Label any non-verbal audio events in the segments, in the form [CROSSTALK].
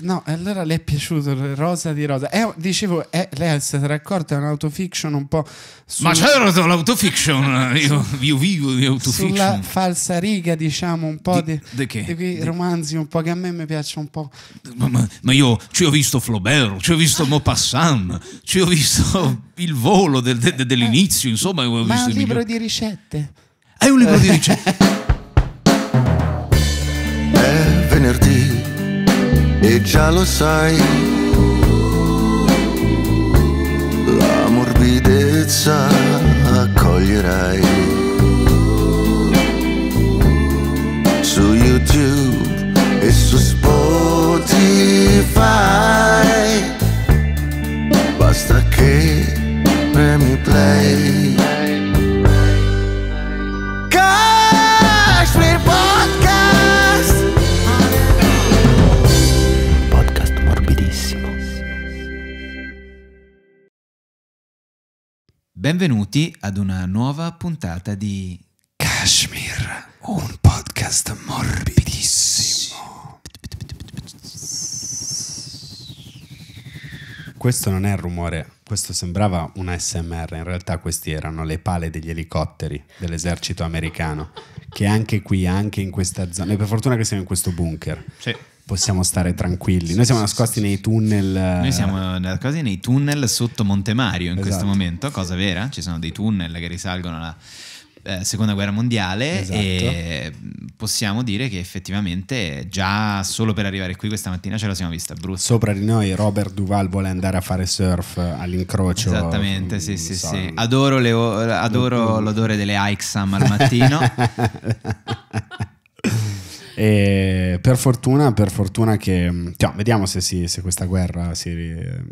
No, allora le è piaciuto Rosa di Rosa. Eh, dicevo, eh, lei si sarà accorta, è un'autofiction un po'. Su... Ma certo, l'autofiction, [LAUGHS] io, io, vivo di autofiction. Sulla falsa riga, diciamo, un po' di, di, di, di romanzi un po' che a me mi piacciono un po'. Ma, ma, ma, io ci ho visto Flaubert, ci ho visto Maupassant, ci ho visto [LAUGHS] Il volo del, de, dell'inizio, insomma. Ho visto è un libro migli... di ricette. È un libro di ricette. [LAUGHS] e già lo sai, la morbidezza accoglierai. Su YouTube e su Spotify, basta che premi play. Benvenuti ad una nuova puntata di Kashmir, un podcast morbidissimo. Questo non è il rumore, questo sembrava un ASMR, in realtà questi erano le pale degli elicotteri dell'esercito americano, che anche qui, anche in questa zona, e per fortuna che siamo in questo bunker. Sì possiamo stare tranquilli. Noi siamo nascosti nei tunnel. Noi siamo eh, nascosti nei tunnel sotto Monte Mario in esatto. questo momento, cosa vera. Ci sono dei tunnel che risalgono alla eh, seconda guerra mondiale esatto. e possiamo dire che effettivamente già solo per arrivare qui questa mattina ce la siamo vista brutta. Sopra di noi Robert Duval vuole andare a fare surf eh, all'incrocio. Esattamente, mm, sì, sì, so. sì. Adoro, le, adoro l'odore delle Aixam al mattino. [LAUGHS] E per fortuna, per fortuna che... Mm, cioè, vediamo se, si, se, questa guerra si, eh,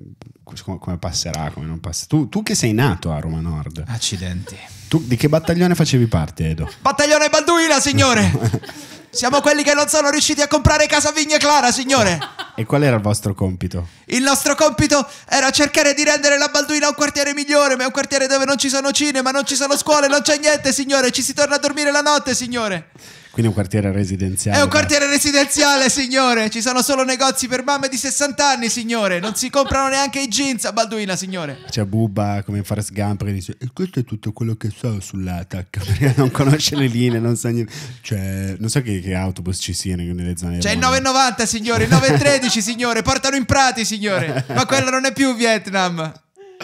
come passerà, come non passerà. Tu, tu, che sei nato a Roma Nord. Accidenti. Tu di che battaglione facevi parte, Edo? Battaglione Balduina, signore! [LAUGHS] Siamo quelli che non sono riusciti a comprare casa Vigna Clara, signore! E qual era il vostro compito? Il nostro compito era cercare di rendere la Balduina un quartiere migliore, ma è un quartiere dove non ci sono cinema, non ci sono scuole, non c'è niente, signore! Ci si torna a dormire la notte, signore! Quindi è un quartiere residenziale. È un quartiere residenziale, signore. Ci sono solo negozi per mamme di 60 anni, signore. Non si comprano neanche i jeans a Balduina, signore. C'è Bubba come in Forrest Gump che dice: E questo è tutto quello che so sull'ATAC. [LAUGHS] Perché non conosce le linee, non sa so niente. Cioè, non so che, che autobus ci siano nelle zone. C'è il 9,90, signore. Il 9,13, signore. Portano in prati, signore. Ma quello non è più Vietnam.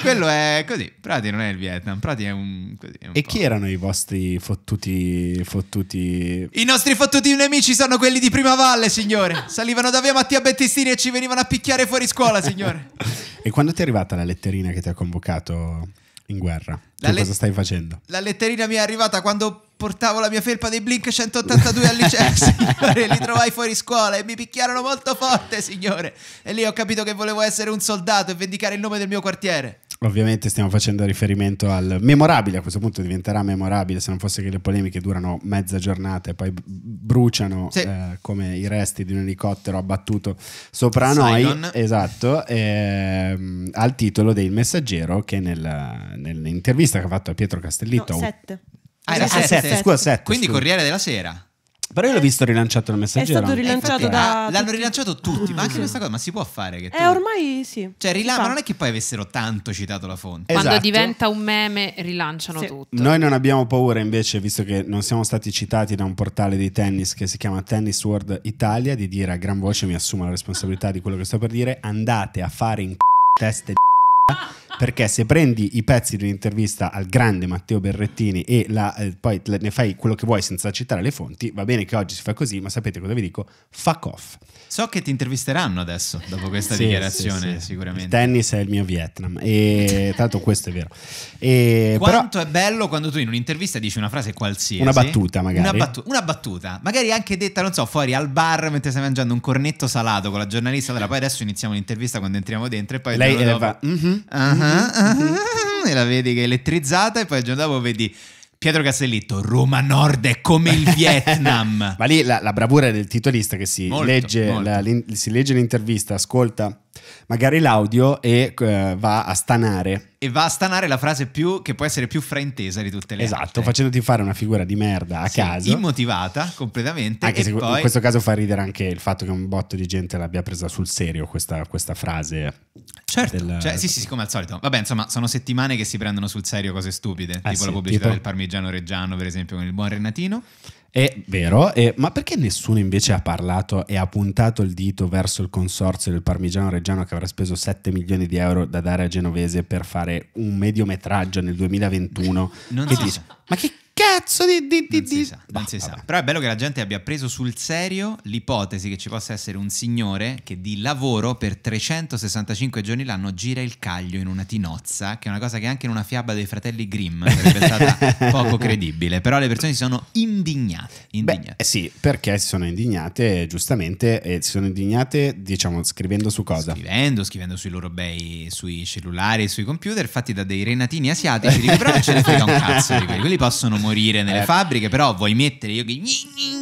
Quello è così. Prati non è il Vietnam, Prati è un. Così, è un e po'... chi erano i vostri fottuti, fottuti. I nostri fottuti nemici sono quelli di Prima Valle, signore. Salivano da via Mattia Bettistini e ci venivano a picchiare fuori scuola, signore. [LAUGHS] e quando ti è arrivata la letterina che ti ha convocato in guerra? La tu let- cosa stai facendo? La letterina mi è arrivata quando portavo la mia felpa dei Blink 182 al liceo, [LAUGHS] eh, signore, li trovai fuori scuola e mi picchiarono molto forte, signore. E lì ho capito che volevo essere un soldato e vendicare il nome del mio quartiere. Ovviamente stiamo facendo riferimento al memorabile, a questo punto diventerà memorabile se non fosse che le polemiche durano mezza giornata e poi bruciano sì. eh, come i resti di un elicottero abbattuto sopra Saigon. noi. Esatto, ehm, al titolo del messaggero che nel, nell'intervista un'intervista che ha fatto a Pietro Castellitto. No, sette. Ah, ah era sette. sette. Scusa, sette. Quindi scusa. Corriere della Sera. Però io l'ho visto rilanciato nel messaggero. È stato eh, rilanciato eh, da. L'hanno rilanciato tutti, tutti, ma anche questa cosa, ma si può fare? Che eh, tu... Eh, ormai sì. Cioè, rila- ma non è che poi avessero tanto citato la fonte. Esatto. Quando diventa un meme, rilanciano sì. tutto. Noi non abbiamo paura, invece, visto che non siamo stati citati da un portale di tennis che si chiama Tennis World Italia, di dire a gran voce: mi assumo la responsabilità di quello che sto per dire. Andate a fare in c- teste di perché se prendi i pezzi di un'intervista al grande Matteo Berrettini e la, eh, poi ne fai quello che vuoi senza citare le fonti, va bene che oggi si fa così, ma sapete cosa vi dico? Fuck off. So che ti intervisteranno adesso, dopo questa sì, dichiarazione, sì, sì. sicuramente. Il tennis è il mio Vietnam, e tanto questo è vero. E, Quanto però, è bello quando tu in un'intervista dici una frase qualsiasi. Una battuta magari. Una, battu- una battuta, magari anche detta, non so, fuori al bar mentre stai mangiando un cornetto salato con la giornalista, allora poi adesso iniziamo l'intervista quando entriamo dentro e poi... Lei, lei dopo... va... Mm-hmm, uh-huh. Ah ah, mhm. ah, ah, e la vedi che è elettrizzata e poi il giorno dopo vedi Pietro Castellitto, Roma Nord è come il [LAUGHS] Vietnam. Ma lì la, la bravura del titolista che si, molto, legge, molto. La, si legge l'intervista, ascolta magari l'audio e eh, va a stanare e va a stanare la frase più, che può essere più fraintesa di tutte le esatto, altre. Esatto, facendoti fare una figura di merda a sì, caso. Immotivata completamente. Anche se poi... in questo caso fa ridere anche il fatto che un botto di gente l'abbia presa sul serio questa, questa frase. Certo, del... cioè, sì, sì, come al solito. Vabbè, insomma, sono settimane che si prendono sul serio cose stupide, eh, tipo sì, la pubblicità tipo... del parmigiano reggiano, per esempio, con il buon Renatino. È vero, è, ma perché nessuno invece ha parlato e ha puntato il dito verso il consorzio del Parmigiano Reggiano che avrà speso 7 milioni di euro da dare a Genovese per fare un mediometraggio nel 2021? Non che dice, ma che cazzo di... di, di non si, di... Sa, non bah, si sa, Però è bello che la gente abbia preso sul serio l'ipotesi che ci possa essere un signore che di lavoro per 365 giorni l'anno gira il caglio in una tinozza, che è una cosa che anche in una fiaba dei fratelli Grimm sarebbe stata [LAUGHS] poco credibile. Però le persone si sono indignate. indignate. Beh, sì, perché si sono indignate eh, giustamente e si sono indignate, diciamo, scrivendo su cosa? Scrivendo, scrivendo sui loro bei, sui cellulari, sui computer, fatti da dei renatini asiatici, dico, però ce ne frega un cazzo di quelli, quelli possono morire morire nelle eh. fabbriche, però vuoi mettere io che...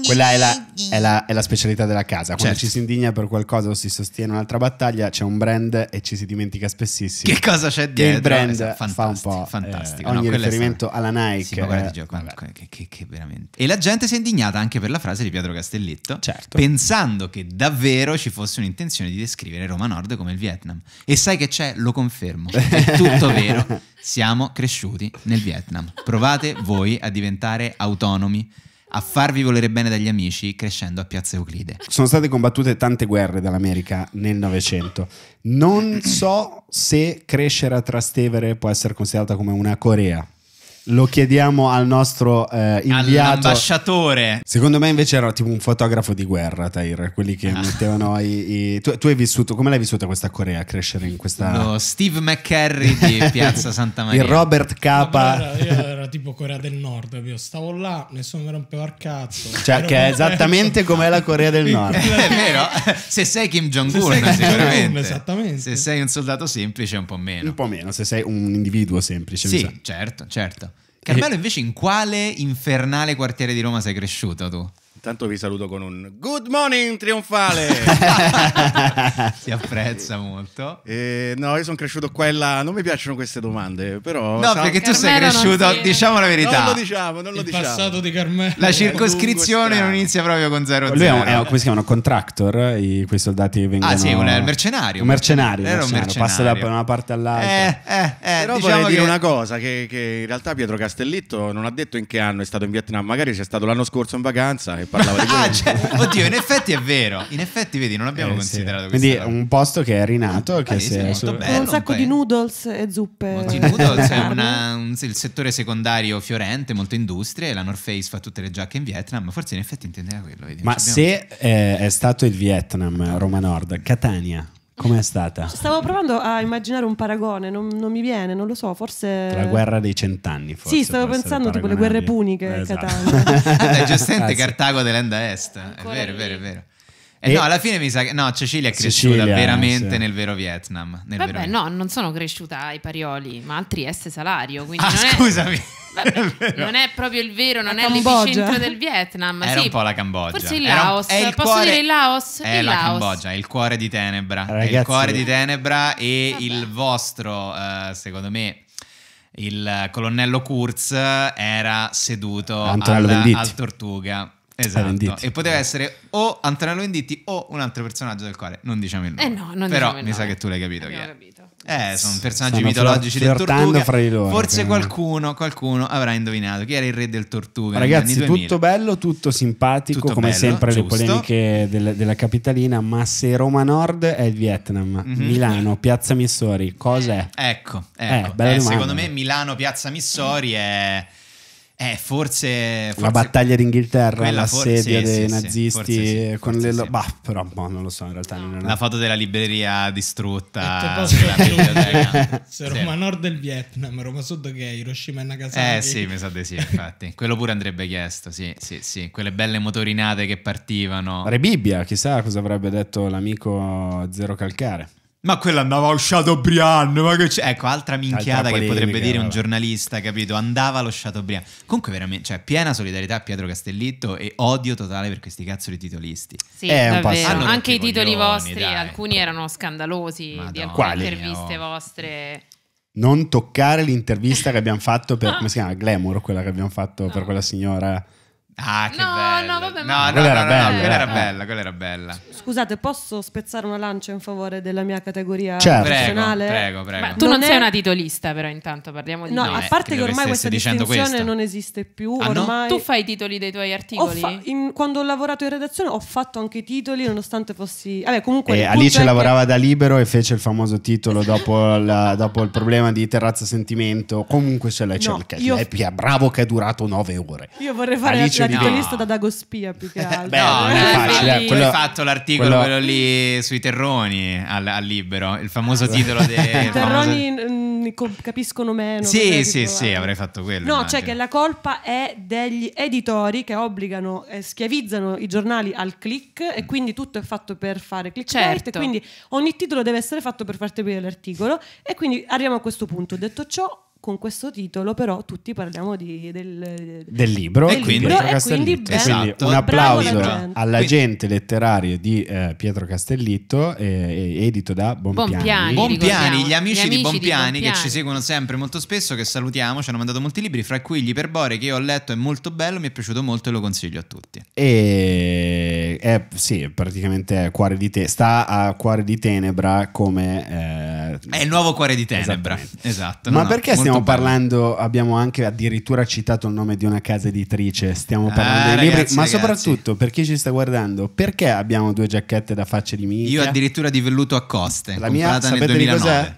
Quella è la, è la, è la specialità della casa. Quando certo. ci si indigna per qualcosa o si sostiene un'altra battaglia, c'è un brand e ci si dimentica spessissimo. Che cosa c'è dietro? Il brand esatto, fa un po' fantastico. Eh, ogni no, riferimento stato... alla Nike. Sì, eh, gioco, che, che, che e la gente si è indignata anche per la frase di Pietro Castelletto, certo. pensando che davvero ci fosse un'intenzione di descrivere Roma Nord come il Vietnam. E sai che c'è? Lo confermo. È tutto vero. [LAUGHS] Siamo cresciuti nel Vietnam. Provate voi a diventare autonomi a farvi volere bene dagli amici crescendo a Piazza Euclide. Sono state combattute tante guerre dall'America nel Novecento. Non so se crescere a Trastevere può essere considerata come una Corea lo chiediamo al nostro eh, inviato. All'ambasciatore. Secondo me invece era tipo un fotografo di guerra, Tair, quelli che ah. mettevano i... i... Tu, tu, hai vissuto, come l'hai vissuta questa Corea, crescere in questa... No, Steve McCarry di [LAUGHS] Piazza Santa Maria. Il Robert Capa. Io ero tipo Corea del Nord, io stavo là, nessuno mi rompeva il cazzo. Cioè, ero che è esattamente com'è la Corea del Nord. [LAUGHS] è vero, se sei Kim Jong-un, se sicuramente. Esattamente. Se sei un soldato semplice, un po' meno. Un po' meno, se sei un individuo semplice. Sì, certo, certo. Carmelo, invece, in quale infernale quartiere di Roma sei cresciuto tu? Intanto vi saluto con un good morning trionfale. [LAUGHS] si apprezza molto. Eh, no, io sono cresciuto qua e là. Non mi piacciono queste domande, però. No, sa... perché tu Carmelo sei cresciuto, si... diciamo la verità. Non lo diciamo, non lo Il diciamo. passato di Carmelo. La circoscrizione non inizia proprio con 0 Lui è, un, è un, come si chiamano? Contractor. I, quei soldati vengono. Ah, sì, un, è mercenario. Un mercenario. Era un mercenario. Passa da una parte all'altra. Eh, eh, eh. Però diciamo vorrei che... dire una cosa: che, che in realtà Pietro Castellitto non ha detto in che anno è stato in Vietnam. Magari c'è stato l'anno scorso in vacanza. E parlava di [LAUGHS] ah, cioè, Oddio, in effetti è vero. In effetti, vedi, non abbiamo eh, considerato sì. questo. Quindi è un posto che è rinato. Un che si è molto su- bello, un sacco di noodles e zuppe. Molti noodles è [LAUGHS] una, un, il settore secondario fiorente, molto industrie. La North Face fa tutte le giacche in Vietnam. Forse in effetti intendeva quello. Vedi, Ma se eh, è stato il Vietnam, Roma Nord, Catania. Com'è stata? Stavo provando a immaginare un paragone, non, non, mi viene, non lo so, forse... La guerra dei cent'anni, forse. Sì, stavo pensando tipo le guerre puniche. Eh, esatto. Catania. Vabbè, [LAUGHS] eh, giustamente Cartago dell'Enda Est, è vero, è vero, è vero. Eh no, alla fine mi sa che no, Cecilia è cresciuta Cecilia, eh, veramente sì. nel vero Vietnam. Nel Vabbè, vero no, non sono cresciuta ai Parioli, ma al Trieste Salario. Quindi ah, non scusami. [LAUGHS] È... Vabbè, non è proprio il vero, non la è l'epicentro del Vietnam. Era sì, un po' la Cambogia. Forse il Laos. Era, il Posso cuore, dire il Laos? È il la Laos. Cambogia, il cuore di Tenebra. Ragazzi. È il cuore di Tenebra e Vabbè. il vostro, uh, secondo me, il colonnello Kurz eh, era seduto al, al Tortuga Esatto. E poteva essere o Antonello Venditti o un altro personaggio del quale non diciamo il eh nome. Eh no, non Però diciamo mi sa che tu l'hai capito. chi è. Eh, sono personaggi Stanno mitologici del Tortuga. Fra di loro, Forse qualcuno, qualcuno, avrà indovinato chi era il re del Tortuga. Ragazzi, tutto bello, tutto simpatico, tutto come bello, sempre giusto. le polemiche del, della capitalina, ma se Roma Nord è il Vietnam, mm-hmm. Milano, Piazza Missori, cos'è? Ecco, eh, ecco. Eh, eh, secondo me Milano, Piazza Missori è... Eh, forse, forse, La battaglia d'Inghilterra, l'assedio sì, dei sì, nazisti sì, con le... Lo... Bah, però boh, non lo so in realtà. No. La foto della libreria distrutta. Della eh, [LAUGHS] Se Roma Nord del Vietnam, Roma Sud che è Hiroshima e Nagasaki. Eh sì, mi sa di sì, infatti. Quello pure andrebbe chiesto, sì, sì, sì. Quelle belle motorinate che partivano. Rebibbia, chissà cosa avrebbe detto l'amico Zero Calcare. Ma quella andava allo Chateaubriand, ma che c'è? Ecco, altra minchiata altra che potrebbe dire un giornalista, capito? Andava allo Chateaubriand. Comunque veramente, cioè, piena solidarietà a Pietro Castellitto e odio totale per questi cazzo di titolisti. Sì, È Un passato. Anche i titoli vostri, dai. alcuni erano scandalosi Madonna, di alcune quali? interviste no. vostre. Non toccare l'intervista che abbiamo fatto per, [LAUGHS] come si chiama, Glamour, quella che abbiamo fatto no. per quella signora Ah, che no, bello. No, vabbè, no, no, quella, no, era, no, quella era bella, quella era bella. Scusate, posso spezzare una lancia in favore della mia categoria certo. professionale? Prego, prego, prego. Ma tu non, non è... sei una titolista, però intanto parliamo di No, no a parte che ormai questa distinzione questo. non esiste più, ah, ormai... Tu fai i titoli dei tuoi articoli? Fa... In... Quando ho lavorato in redazione ho fatto anche i titoli nonostante fossi Vabbè, comunque eh, Alice che... lavorava da libero e fece il famoso titolo dopo, [LAUGHS] la... dopo il problema di terrazza sentimento. Comunque se l'hai no, cercato, io... è eh, bravo che è durato nove ore. Io vorrei fare Alice capitalista no. da Dagospia più che eh, altro. Beh, no, non è facile. Eh, quello, quello, hai fatto l'articolo quello... quello... lì sui terroni al, al libero, il famoso [LAUGHS] titolo dei terroni famoso... capiscono meno. Sì, sì, sì, avrei fatto quello. No, immagino. cioè che la colpa è degli editori che obbligano, eh, schiavizzano i giornali al click e quindi tutto è fatto per fare click. Certo. Quindi ogni titolo deve essere fatto per farti vedere l'articolo e quindi arriviamo a questo punto. Detto ciò, con questo titolo però tutti parliamo di, del, del, libro e quindi, libro, e quindi, beh, esatto. un applauso gente. alla gente letteraria di eh, Pietro Castellitto eh, edito da Bompiani Bompiani, Bompiani gli, amici gli, amici di Bompiani, di che ci seguono sempre molto spesso che salutiamo ci hanno mandato molti libri fra cui gli L'Iperbore che io ho letto è molto bello mi è piaciuto molto e lo consiglio a tutti e è, sì praticamente è cuore di te sta a Cuore di Tenebra come eh... è il nuovo Cuore di Tenebra esatto ma no, perché stiamo stiamo parlando, abbiamo anche addirittura citato il nome di una casa editrice, stiamo ah, parlando ah, di libri, ragazzi, ma soprattutto per chi ci sta guardando, perché abbiamo due giacchette da facce di minchia? Io addirittura di velluto a coste, la mia, nel 2009. Cos'è?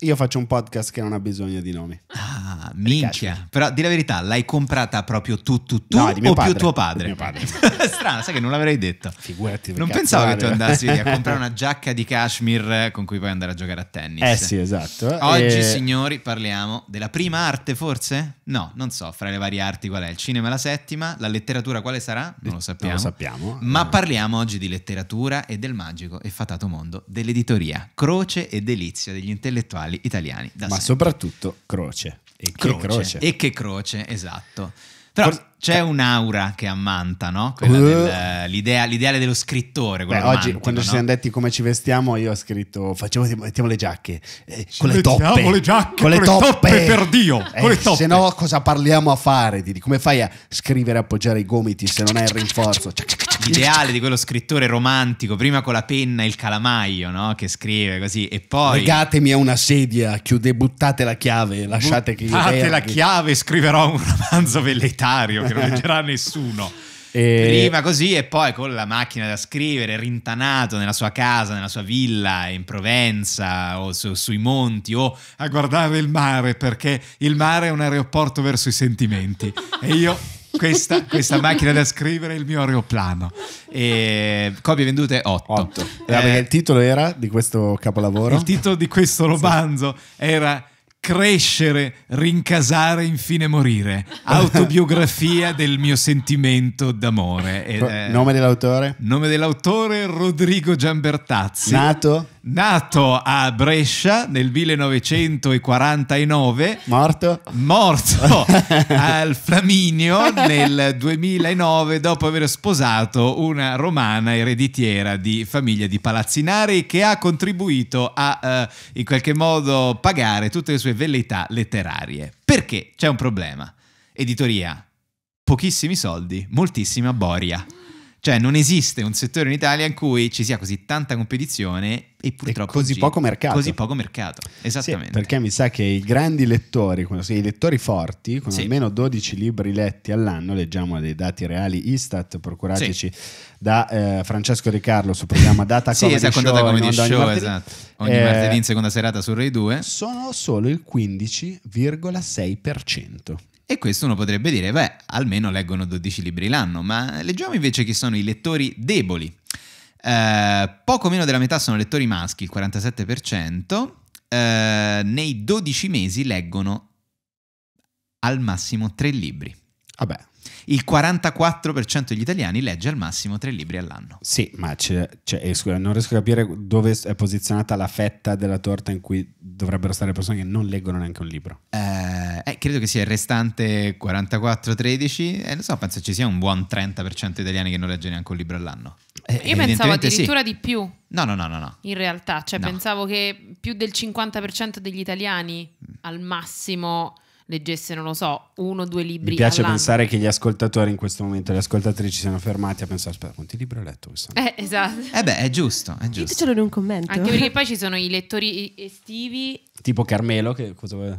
Io faccio un podcast che non ha bisogno di nomi. Ah, minchia. Però di la verità, l'hai comprata proprio tu, tu, tu no, o padre. più tuo padre? mio padre. [LAUGHS] Strano, sai che non l'avrei detto. Figurati. Non pensavo padre. che tu andassi a [LAUGHS] comprare una giacca di cashmere con cui puoi andare a giocare a tennis. Eh sì, esatto. Oggi, e... Eh, signori, parliamo della prima arte, forse? No, non so, fra le varie arti qual è. Il cinema è la settima, la letteratura quale sarà? Non lo sappiamo. Non lo sappiamo. Ma eh. parliamo oggi di letteratura e del magico e fatato mondo dell'editoria. Croce e delizia degli intellettuali medievali italiani. Ma sempre. soprattutto croce. E croce. che croce. E che croce, esatto. Però, For- c'è eh. un'aura che ammanta, no? Quella uh. del, l'ideale dello scrittore. Beh, oggi, quando no? ci siamo detti come ci vestiamo, io ho scritto: facciamo, mettiamo le giacche. Eh, con le toppe. le giacche. Con le, toppe, toppe, per Dio. Eh, se no, cosa parliamo a fare? Didi? Come fai a scrivere e appoggiare i gomiti se non hai il rinforzo? L'ideale di quello scrittore romantico, prima con la penna e il calamaio, no? Che scrive così, e poi. Legatemi a una sedia, chiude, buttate la chiave, lasciate che. Buttate la chiave, scriverò un romanzo velleitario che non [LAUGHS] leggerà nessuno. E... Prima così e poi con la macchina da scrivere, rintanato nella sua casa, nella sua villa in Provenza o su, sui monti o a guardare il mare perché il mare è un aeroporto verso i sentimenti. e io questa, questa, macchina da scrivere è il mio aeroplano. E copie vendute 8. eh, il titolo era di questo capolavoro? Il titolo di questo romanzo sì. era Crescere, rincasare, infine morire. [LAUGHS] Autobiografia del mio sentimento d'amore. Ed, eh, nome dell'autore? Nome dell'autore Rodrigo Giambertazzi. Nato? Nato a Brescia nel 1949. Morto? Morto [LAUGHS] al Flaminio nel 2009 dopo aver sposato una romana ereditiera di famiglia di Palazzinari che ha contribuito a eh, in qualche modo pagare tutte le sue velleità letterarie. Perché c'è un problema. Editoria, pochissimi soldi, moltissima boria. Cioè non esiste un settore in Italia in cui ci sia così tanta competizione e purtroppo... E così oggi, poco mercato. Così poco mercato, esattamente. Sì, perché mi sa che i grandi lettori, i lettori forti, con sì. almeno 12 libri letti all'anno, leggiamo dei dati reali Istat procurateci sì. da eh, Francesco De Carlo sul programma Data [LAUGHS] sì, Comedy esatto, Show. Data Show, ogni martedì, esatto. Ogni eh, martedì in seconda serata su Rai 2. Sono solo il 15,6%. E questo uno potrebbe dire, beh, almeno leggono 12 libri l'anno, ma leggiamo invece chi sono i lettori deboli. Eh, poco meno della metà sono lettori maschi, il 47%, eh, nei 12 mesi leggono al massimo 3 libri. Vabbè, il 44% degli italiani legge al massimo tre libri all'anno. Sì, ma c'è, c'è, eh, non riesco a capire dove è posizionata la fetta della torta in cui dovrebbero stare le persone che non leggono neanche un libro. Eh, eh, credo che sia il restante 44-13, eh, non so, penso ci sia un buon 30% degli italiani che non legge neanche un libro all'anno. Eh, Io pensavo addirittura sì. di più. No, no, no, no, no, In realtà, cioè, no. pensavo che più del 50% degli italiani mm. al massimo leggesse, non lo so, uno o due libri. Mi piace all'anno. pensare che gli ascoltatori in questo momento, le ascoltatrici, siano fermati a pensare: aspetta, quanti libri ho letto quest'anno? Eh, esatto. Eh beh, è giusto. È giusto. Ditecelo in un commento. Anche perché poi ci sono i lettori estivi. Tipo Carmelo, che cosa vuoi?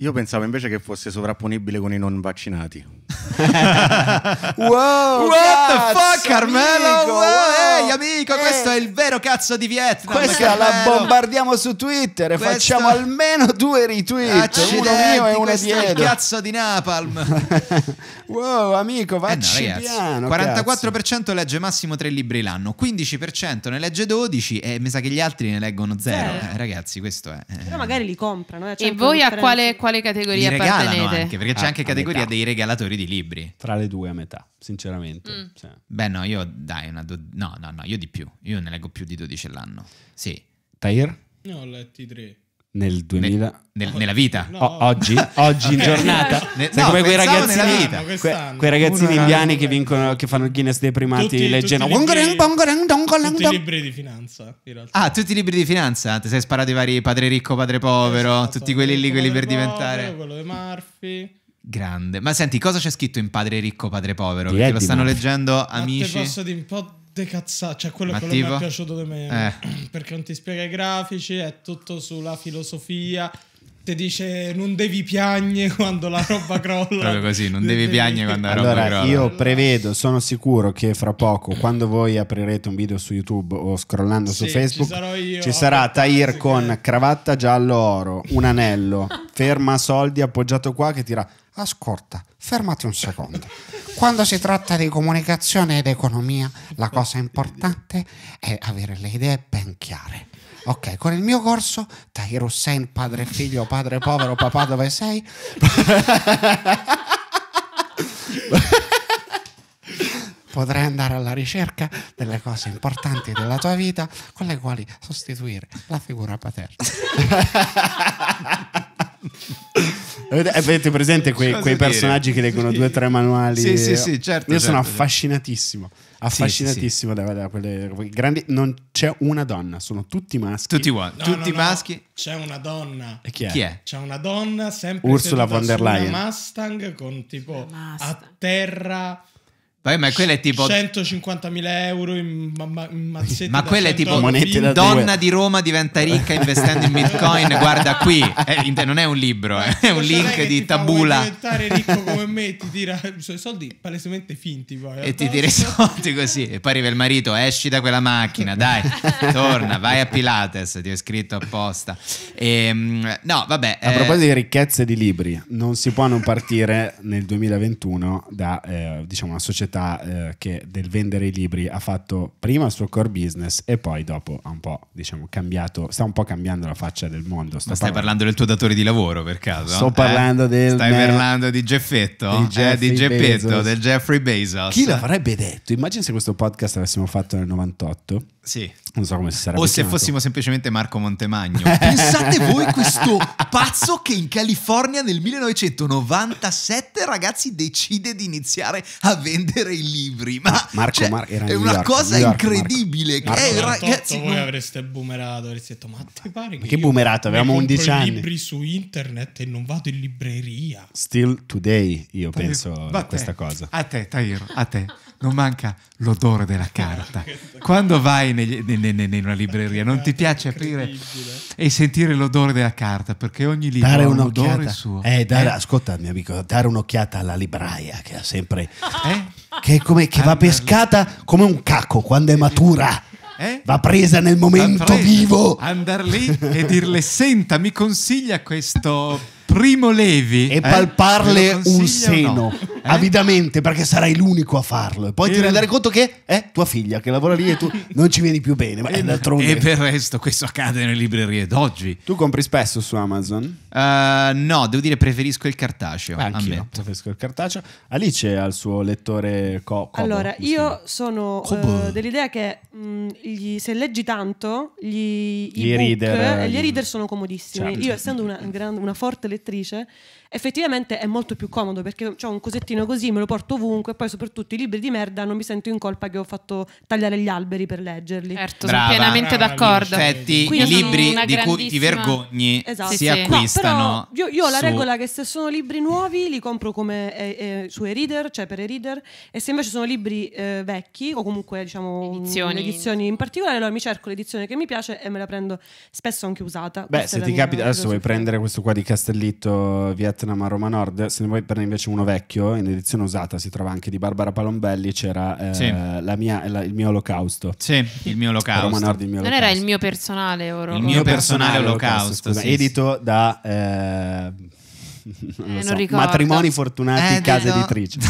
Io pensavo invece che fosse sovrapponibile con i non vaccinati. [LAUGHS] wow! What cazzo, the fuck, Carmelo? Amico, wow. Ehi, amico, eh. questo è il vero cazzo di Vietnam. Questa Carmelo. la bombardiamo su Twitter e questo... facciamo almeno due retweet. Accidenti, uno mio e uno dietro. È cazzo di Napalm. [LAUGHS] wow, amico, vacci eh no, piano. 44% cazzo. legge massimo tre libri l'anno, 15% ne legge 12 e mi sa che gli altri ne leggono zero. Eh. ragazzi, questo è. Eh. Però magari li comprano. Eh, e voi a quale quale categoria Li appartenete. Anche, perché c'è ah, anche categoria metà. dei regalatori di libri. Tra le due a metà, sinceramente. Mm. Cioè. Beh, no, io dai, una do... no, no, no, io di più. Io ne leggo più di 12 l'anno. Sì. Tair? Ne ho letti tre. Nel 2000 nel, nella vita no. o, oggi, oggi in [LAUGHS] eh, giornata ne, no, come quei ragazzini, vita, que, quei ragazzini indiani che vincono che fanno il Guinness dei primati tutti, leggendo tutti i, libri, tutti i libri di finanza ah tutti i libri di finanza ti sei sparato i vari padre ricco padre povero esatto, tutti quelli lì quelli per diventare quello di Murphy Grande, ma senti cosa c'è scritto in Padre ricco, padre povero? Perché lo stanno leggendo amici. Ma posso dire un po' tutte Cioè, quello che non mi è piaciuto di me. Eh. [CLEARS THROAT] Perché non ti spiega i grafici, è tutto sulla filosofia. Ti dice non devi piagne [LAUGHS] quando la roba crolla. Proprio così, non devi, devi piagne quando la allora, roba crolla. io prevedo, sono sicuro che fra poco, quando voi aprirete un video su YouTube o scrollando sì, su Facebook, ci, sarò io, ci sarà Tahir con che... cravatta giallo oro, un anello, [LAUGHS] ferma soldi appoggiato qua che tira... Ascolta, fermati un secondo. Quando si tratta di comunicazione ed economia, la cosa importante è avere le idee ben chiare. Ok, con il mio corso, Tahir Hussein, padre figlio, padre povero, papà dove sei? potrai andare alla ricerca delle cose importanti della tua vita con le quali sostituire la figura paterna. Avete presente quei, quei personaggi che leggono sì. due o tre manuali? Sì, sì, sì, certo. Io certo, sono affascinatissimo. Affascinatissimo sì, sì, da, da, quelle grandi. Non c'è una donna, sono tutti maschi. Tutti, no, tutti no, maschi. No. C'è una donna. E chi è? chi è? C'è una donna sempre Ursula von der Leyen. Mustang con tipo Mustang. a terra Vabbè, ma quella è tipo 150.000 euro in, ma- in mazzette ma quella è tipo monete donna due. di Roma diventa ricca investendo in bitcoin guarda qui è, eh, non è un libro eh. è un cioè, link di tabula diventare ricco come me ti tira i soldi palesemente finti poi, eh. e ti tira i soldi così e poi arriva il marito esci da quella macchina dai torna vai a Pilates ti ho scritto apposta e, ehm, no vabbè a eh, proposito di ricchezze di libri non si può non partire nel 2021 da eh, diciamo una società società eh, che del vendere i libri ha fatto prima il suo core business e poi dopo ha un po' diciamo cambiato, sta un po' cambiando la faccia del mondo. Sto Ma stai par- parlando del tuo datore di lavoro per caso? Sto parlando eh? del... Stai me- parlando di Geffetto? Di, Jeff- eh, di Geppetto, Bezos. del Jeffrey Bezos. Chi l'avrebbe detto? Immagina se questo podcast l'avessimo fatto nel 98. Sì non so come si sarebbe. O se chiamato. fossimo semplicemente Marco Montemagno. [LAUGHS] Pensate voi questo pazzo che in California nel 1997, ragazzi, decide di iniziare a vendere i libri. Ma, Marco, cioè, Mar- era è una York, cosa York, incredibile. Marco. Marco. Eh, ragazzi, voi non... avreste boomerato, avreste detto: Ma ti pare che. Ma che boomerato? Avevamo 11 anni. Io libri su internet e non vado in libreria. Still today, io Tair, penso a questa cosa. A te, Tair, a te non manca l'odore della [LAUGHS] carta. Quando vai in una libreria non ti piace aprire e sentire l'odore della carta perché ogni libro dare ha un odore suo. Eh, dare, eh. Ascolta mio amico, dare un'occhiata alla libraia che ha sempre... Eh? Che, come, che va pescata come un cacco quando è eh? matura. Eh? Va presa nel momento presa. vivo. Andar lì e dirle: Senta, mi consiglia questo primo levi? E eh? palparle un seno. No? [LAUGHS] eh? avidamente perché sarai l'unico a farlo. E poi eh. ti rendere conto che è tua figlia che lavora lì e tu [LAUGHS] non ci vieni più bene. Ma è eh, E per il resto, questo accade nelle librerie d'oggi. Tu compri spesso su Amazon? Uh, no, devo dire, preferisco il cartaceo. Anche io preferisco il cartaceo. Alice ha il suo lettore co- cobo, Allora, io sono uh, dell'idea che mh, mm, gli, se leggi tanto, gli, gli e-reader, gli, gli reader sono comodissimi. Certo. Io, essendo una, una forte lettrice, effettivamente è molto più comodo perché ho un cosettino così, me lo porto ovunque e poi soprattutto i libri di merda non mi sento in colpa che ho fatto tagliare gli alberi per leggerli. Certo, brava, sono pienamente brava, d'accordo. Infatti, i libri di cui ti vergogni esatto. si sì, acquistano. No, io, io, ho la su... regola che se sono libri nuovi li compro come eh, eh, su e-reader, cioè per e-reader, e se invece sono libri eh, vecchi o comunque diciamo edizioni. edizioni. in particolare, allora mi cerco l'edizione che mi piace e me la prendo spesso anche usata. Beh, Questa se ti capita, adesso vuoi prendere questo qua di Castellitto via Vietnam a Roma Nord, se ne vuoi prendere invece uno vecchio, in edizione usata si trova anche di Barbara Palombelli, c'era eh, sì. la mia, la, il mio olocausto. Sì, il mio olocausto. Roma Nord, il mio olocausto. Non era il mio personale oro. Il mio personale, olocausto, sì, edito sì. da... Eh, non, eh, so, non matrimoni fortunati eh, casa no. editrice [LAUGHS]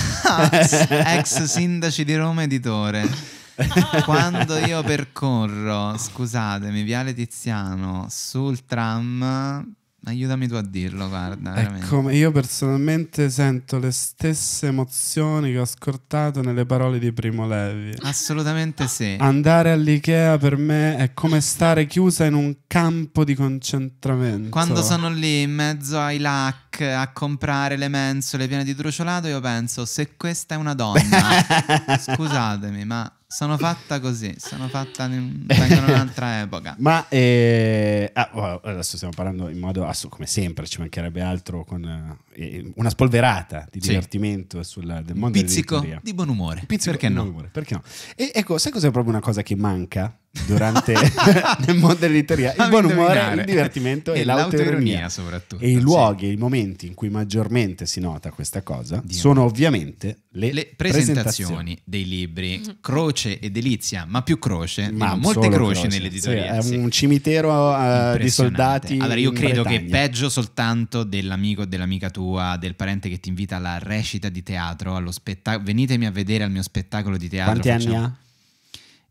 ex [LAUGHS] sindaci di Roma editore [LAUGHS] quando io percorro scusatemi Viale Tiziano sul tram Aiutami tu a dirlo, guarda. Ecco, io personalmente sento le stesse emozioni che ho ascoltato nelle parole di Primo Levi. Assolutamente sì. Andare all'IKEA per me è come stare chiusa in un campo di concentramento. Quando sono lì in mezzo ai lac a comprare le mensole piene di truciolato, io penso se questa è una donna. [LAUGHS] Scusatemi, ma sono fatta così, sono fatta in [LAUGHS] un'altra epoca. Ma eh, ah, adesso stiamo parlando in modo assurdo, come sempre, ci mancherebbe altro con eh, una spolverata di divertimento sì. sul del mondo Pizzico di buon umore. Pizzico, perché no? Umore, perché no? E ecco, sai cos'è proprio una cosa che manca durante [LAUGHS] nel mondo dell'editoria il buon umore, il divertimento e, e l'autoironia soprattutto. E i luoghi sì. e i momenti in cui maggiormente si nota questa cosa Dio sono ovviamente le, le presentazioni, presentazioni, dei libri, mm. croce e delizia, ma più croce, ma molte croci croce. nell'editoria. Sì, è un cimitero uh, di soldati. Allora io credo Bretagna. che peggio soltanto dell'amico dell'amica tua, del parente che ti invita alla recita di teatro, allo spettacolo, venitemi a vedere al mio spettacolo di teatro. Quanti facciamo. anni ha?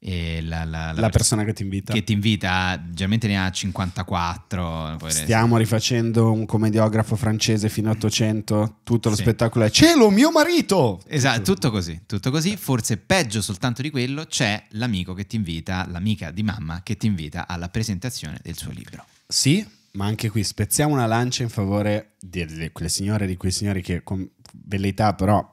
La, la, la, la, persona che ti invita. Che ti invita, generalmente ne ha 54. Stiamo resti. rifacendo un commediografo francese fino a 800 tutto lo sì. spettacolo è Cielo, mio marito! Esatto, tutto così, tutto così. Forse peggio soltanto di quello c'è l'amico che ti invita, l'amica di mamma che ti invita alla presentazione del suo libro. Sì, ma anche qui spezziamo una lancia in favore di quelle signore, di quei signori che con velleità però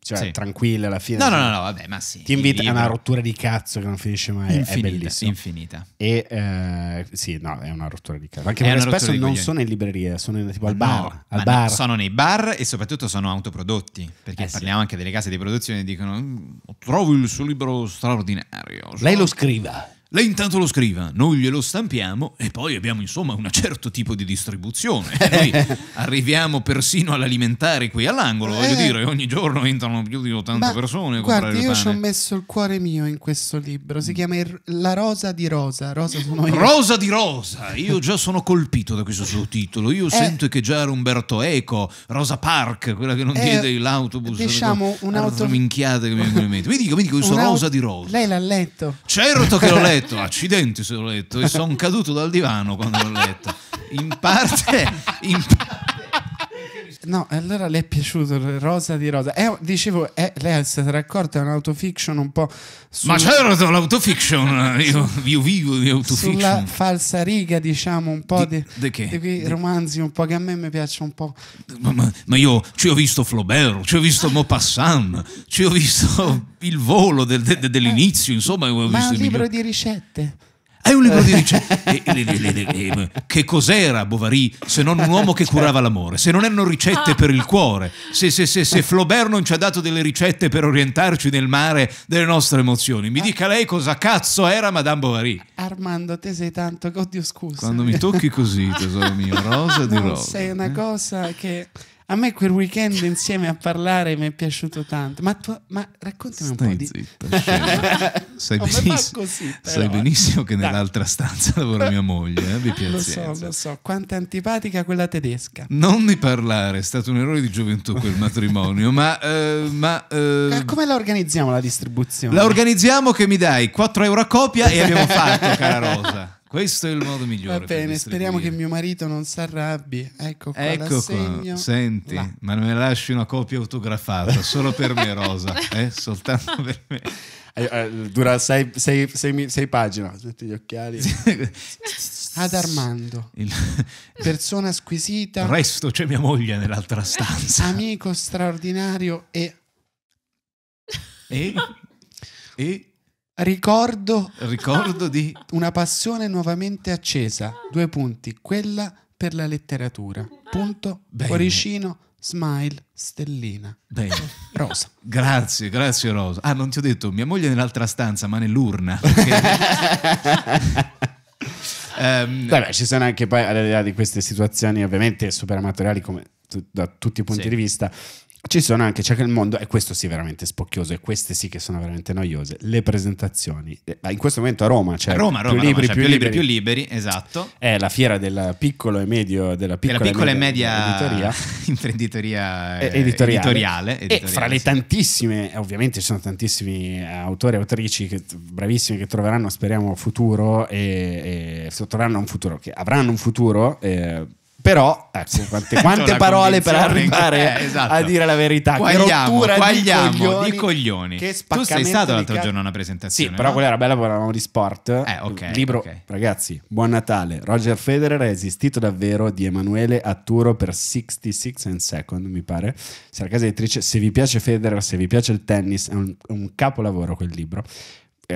cioè, sì. tranquille alla fine. No, no, no, no, vabbè, ma sì. Ti invita a una rottura di cazzo che non finisce mai. Infinita, è bellissimo. Infinita. E eh, sì, no, è una rottura di cazzo. Anche è perché spesso non sono in libreria, sono in, tipo al bar. No, al bar. sono nei bar e soprattutto sono autoprodotti. Perché eh, parliamo sì. anche delle case di produzione e dicono: mm, Trovo il suo libro straordinario. Lei lo scriva. Lei intanto lo scriva, noi glielo stampiamo e poi abbiamo insomma un certo tipo di distribuzione. [LAUGHS] Noi arriviamo persino all'alimentare qui all'angolo, voglio eh, dire, ogni giorno entrano più di 80 persone. A guarda, io ci ho messo il cuore mio in questo libro, si mm. chiama La rosa di rosa. Rosa, rosa di rosa, io già sono colpito da questo suo titolo, io eh, sento che già era Umberto Eco, Rosa Park, quella che non eh, diede l'autobus. Diciamo un'altra ah, minchiata che mi viene in mente. Mi dico, mi dico, questo rosa di rosa. Lei l'ha letto. Certo che l'ho letto letto, accidenti se l'ho letto, e sono caduto dal divano quando l'ho letto. In parte, in parte No, allora le è piaciuto Rosa di Rosa. Eh, dicevo, eh, lei è stata accorta, è un'autofiction un po'. Su... Ma certo, l'autofiction, [LAUGHS] io, io, vivo di autofiction. Sulla falsa riga, diciamo, un po' di, di, di quei romanzi un po' che a me mi piacciono un po'. Ma, ma, ma, io ci ho visto Flaubert, ci ho visto ah. Maupassant, ci ho visto [LAUGHS] Il volo del, de, dell'inizio, eh. insomma. Ho visto ma un libro di ricette. Hai un libro di [LAUGHS] ricette. che cos'era Bovary se non un uomo che cioè. curava l'amore? Se non erano ricette per il ah. cuore, se, se, se, se, Flaubert non ci ha dato delle ricette per orientarci nel mare delle nostre emozioni, mi ah. dica lei cosa cazzo era Madame Bovary. Armando, te sei tanto, oddio scusa. Quando mi tocchi così, tesoro mio, rosa di no, rosa. Sei una eh? cosa che... A me quel weekend cioè. insieme a parlare mi è piaciuto tanto. Ma, tu, ma raccontami Stai un po' zitta, di... [LAUGHS] sai, oh, benissimo, così, sai eh. benissimo che nell'altra stanza lavora mia moglie, abbi eh? piacere. [LAUGHS] Lo so, lo so. Quanto è antipatica quella tedesca. Non ne parlare, è stato un errore di gioventù quel [LAUGHS] matrimonio, ma... Eh, ma eh... Come la organizziamo la distribuzione? La organizziamo che mi dai 4 euro a copia e abbiamo fatto, cara Rosa. Questo è il modo migliore. Va bene, speriamo che mio marito non si arrabbi. Ecco qua. Ecco qua. Senti, là. ma non me lasci una copia autografata solo per me, Rosa, [LAUGHS] eh? soltanto per me. Eh, eh, dura sei, sei, sei, sei pagine. Tutti gli occhiali. Ad Armando, il... persona squisita. Resto c'è mia moglie nell'altra stanza. Amico straordinario e. E. e... Ricordo, Ricordo di... Una passione nuovamente accesa. Due punti. Quella per la letteratura. Punto. Bene. Cuoricino, smile, stellina. Bene. Rosa. Grazie, grazie Rosa. Ah, non ti ho detto, mia moglie è nell'altra stanza, ma nell'urna. Perché... [LAUGHS] Um, Vabbè, ci sono anche poi, al di là di queste situazioni, ovviamente super amatoriali, come tu, da tutti i punti sì. di vista, ci sono anche, c'è che il mondo, e questo sì veramente spocchioso, e queste sì che sono veramente noiose, le presentazioni. Eh, in questo momento a Roma c'è cioè, Roma, Roma, più, libri, cioè più, più libri, più, liberi. esatto. È la fiera del piccolo e medio, della piccola, della piccola e media, editoria. [LAUGHS] imprenditoria eh, editoriale. editoriale. E editoriale, fra sì. le tantissime, ovviamente ci sono tantissimi eh, autori e autrici che, bravissimi che troveranno, speriamo, futuro, e, e troveranno un futuro, che avranno un futuro. Eh, però, ecco, quante, [LAUGHS] quante parole per arrivare [LAUGHS] eh, esatto. a dire la verità. Quagliamo, che quagliamo di coglioni. Di coglioni. Che tu sei stato l'altro giorno a una presentazione. Sì, no? però quella era bella, parlavamo di sport. Eh, okay, Libro, okay. ragazzi, buon Natale. Roger Federer è esistito davvero di Emanuele Atturo per 66 and Second, mi pare. Se casa editrice, se vi piace Federer, se vi piace il tennis, è un, un capolavoro quel libro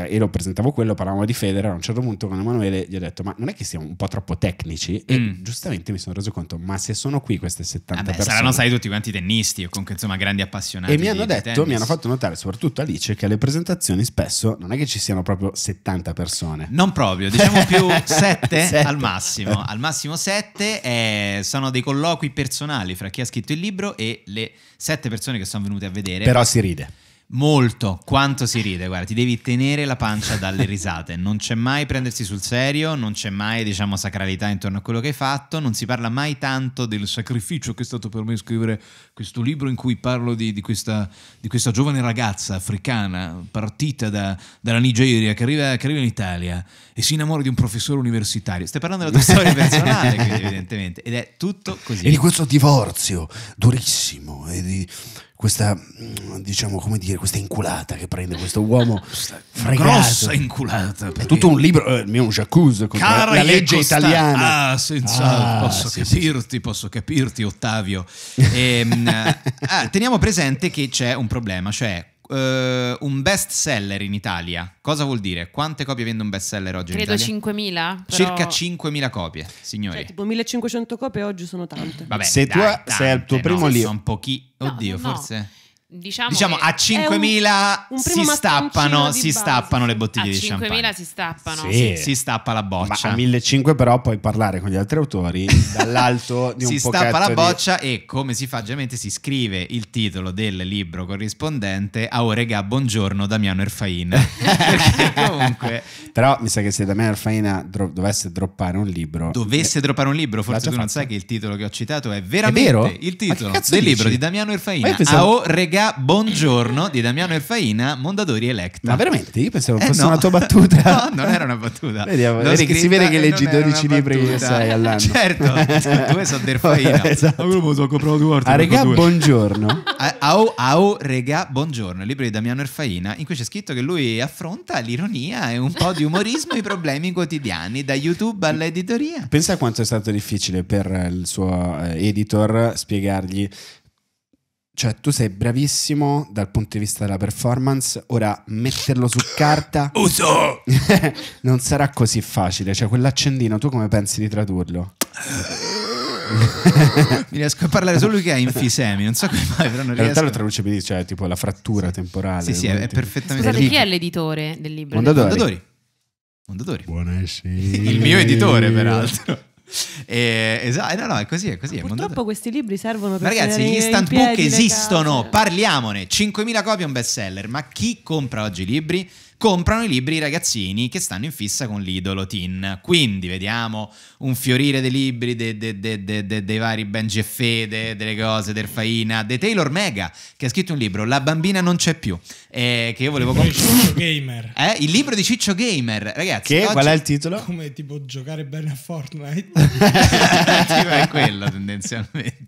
eh, lo presentavo quello, parlavamo di Federer, a un certo punto con Emanuele gli ho detto, ma non è che siamo un po' troppo tecnici? E mm. giustamente mi sono reso conto, ma se sono qui queste 70 Vabbè, persone... Saranno sai tutti quanti tennisti o comunque insomma grandi appassionati. E mi hanno di, detto, di mi hanno fatto notare, soprattutto Alice, che alle presentazioni spesso non è che ci siano proprio 70 persone. Non proprio, diciamo più 7 [LAUGHS] al massimo. Al massimo 7 eh, sono dei colloqui personali fra chi ha scritto il libro e le 7 persone che sono venute a vedere. Però si ride. Molto, quanto si ride, guarda, ti devi tenere la pancia dalle [LAUGHS] risate, non c'è mai prendersi sul serio, non c'è mai, diciamo, sacralità intorno a quello che hai fatto, non si parla mai tanto del sacrificio che è stato per me scrivere questo libro in cui parlo di, di, questa, di questa, giovane ragazza africana partita da, dalla Nigeria che arriva, che arriva, in Italia e si innamora di un professore universitario. Stai parlando della tua storia [LAUGHS] personale, evidentemente, ed è tutto così. E di questo divorzio durissimo e di questa, mm, diciamo, come dire, questa inculata che prende questo uomo [LAUGHS] fregato. Grossa inculata. È Tutto un libro, eh, il mio Jacuzzi, la legge costa... italiana. Ah, senza, ah, posso sì, capirti, posso capirti Ottavio. E, ehm, [LAUGHS] ah, teniamo presente che c'è un problema, cioè eh, un best seller in Italia. Cosa vuol dire? Quante copie vende un best seller oggi Credo 5.000. Circa 5.000 copie, signori. Cioè, tipo 1.500 copie oggi sono tante. Vabbè, se dai, tu sei al tuo primo no? libro... Sono pochi... Oddio, no, no, forse... Diciamo, diciamo a 5.000 un, un si, stappano, si stappano, le bottiglie a di champagne. A 5.000 si stappano. Sì. Si, si stappa la boccia. Ma a 1.500 però puoi parlare con gli altri autori dall'alto [LAUGHS] di un si pochetto Si stappa la boccia di... e come si fa generalmente si scrive il titolo del libro corrispondente a Orega Buongiorno Damiano Erfain. [LAUGHS] comunque... Però mi sa che se Damiano Erfain dro- dovesse droppare un libro... Dovesse eh, droppare un libro, forse tu fatto. non sai che il titolo che ho citato è veramente è il titolo del dici? libro di Damiano Erfain. Pensavo... A Orega Targa, Buongiorno di Damiano Elfaina, Mondadori Electa. Ma veramente? Io pensavo eh, fosse no. una tua battuta. [LAUGHS] no, non era una battuta. Vediamo, vedi, eh, si vede che leggi 12 libri che sei all'anno. Certo, due [LAUGHS] sono Faina. esatto. Ah, io lo so, compravo due volte. A regà, buongiorno. Au, au, regà, buongiorno. Il libro di Damiano Elfaina, in cui c'è scritto che lui affronta l'ironia e un po' di umorismo i problemi quotidiani, da YouTube all'editoria. Pensa quanto è stato difficile per il suo eh, editor spiegargli cioè, tu sei bravissimo dal punto di vista della performance, ora metterlo su carta... [GASPS] Uso! [LAUGHS] non sarà così facile, cioè quell'accendino, tu come pensi di tradurlo? [LAUGHS] Mi riesco a parlare solo che ha infisemi, non so come mai, però non riesco. In realtà lo traduce più cioè tipo la frattura sì. temporale. Sì, sì, è, è perfettamente... Scusate, chi è l'editore del libro? Mondadori. Mondadori. Mondadori. Buonasera. Il mio editore, peraltro esatto, no, no, è così, è così. Purtroppo mondato. questi libri servono per Ragazzi, gli instant book esistono, parliamone. 5.000 copie è un best seller, ma chi compra oggi i libri comprano i libri i ragazzini che stanno in fissa con l'idolo Tin. Quindi vediamo un fiorire dei libri dei de, de, de, vari Ben Fede, delle cose, del Faina, De Taylor Mega, che ha scritto un libro, La bambina non c'è più, eh, che io volevo comprare. Eh? Il libro di Ciccio Gamer, ragazzi. Che, oggi... Qual è il titolo? Come tipo giocare bene a Fortnite. tipo [LAUGHS] è quello tendenzialmente.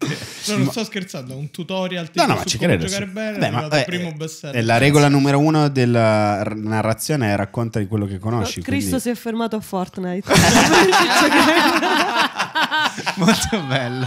No, non sto scherzando, è un tutorial tipo no, no, ma ci credo, giocare sì. bene. Beh, ma, eh, eh è la regola numero uno della narrazione e racconta di quello che conosci. No, Cristo quindi... si è fermato a Fortnite. [LAUGHS] Molto bello.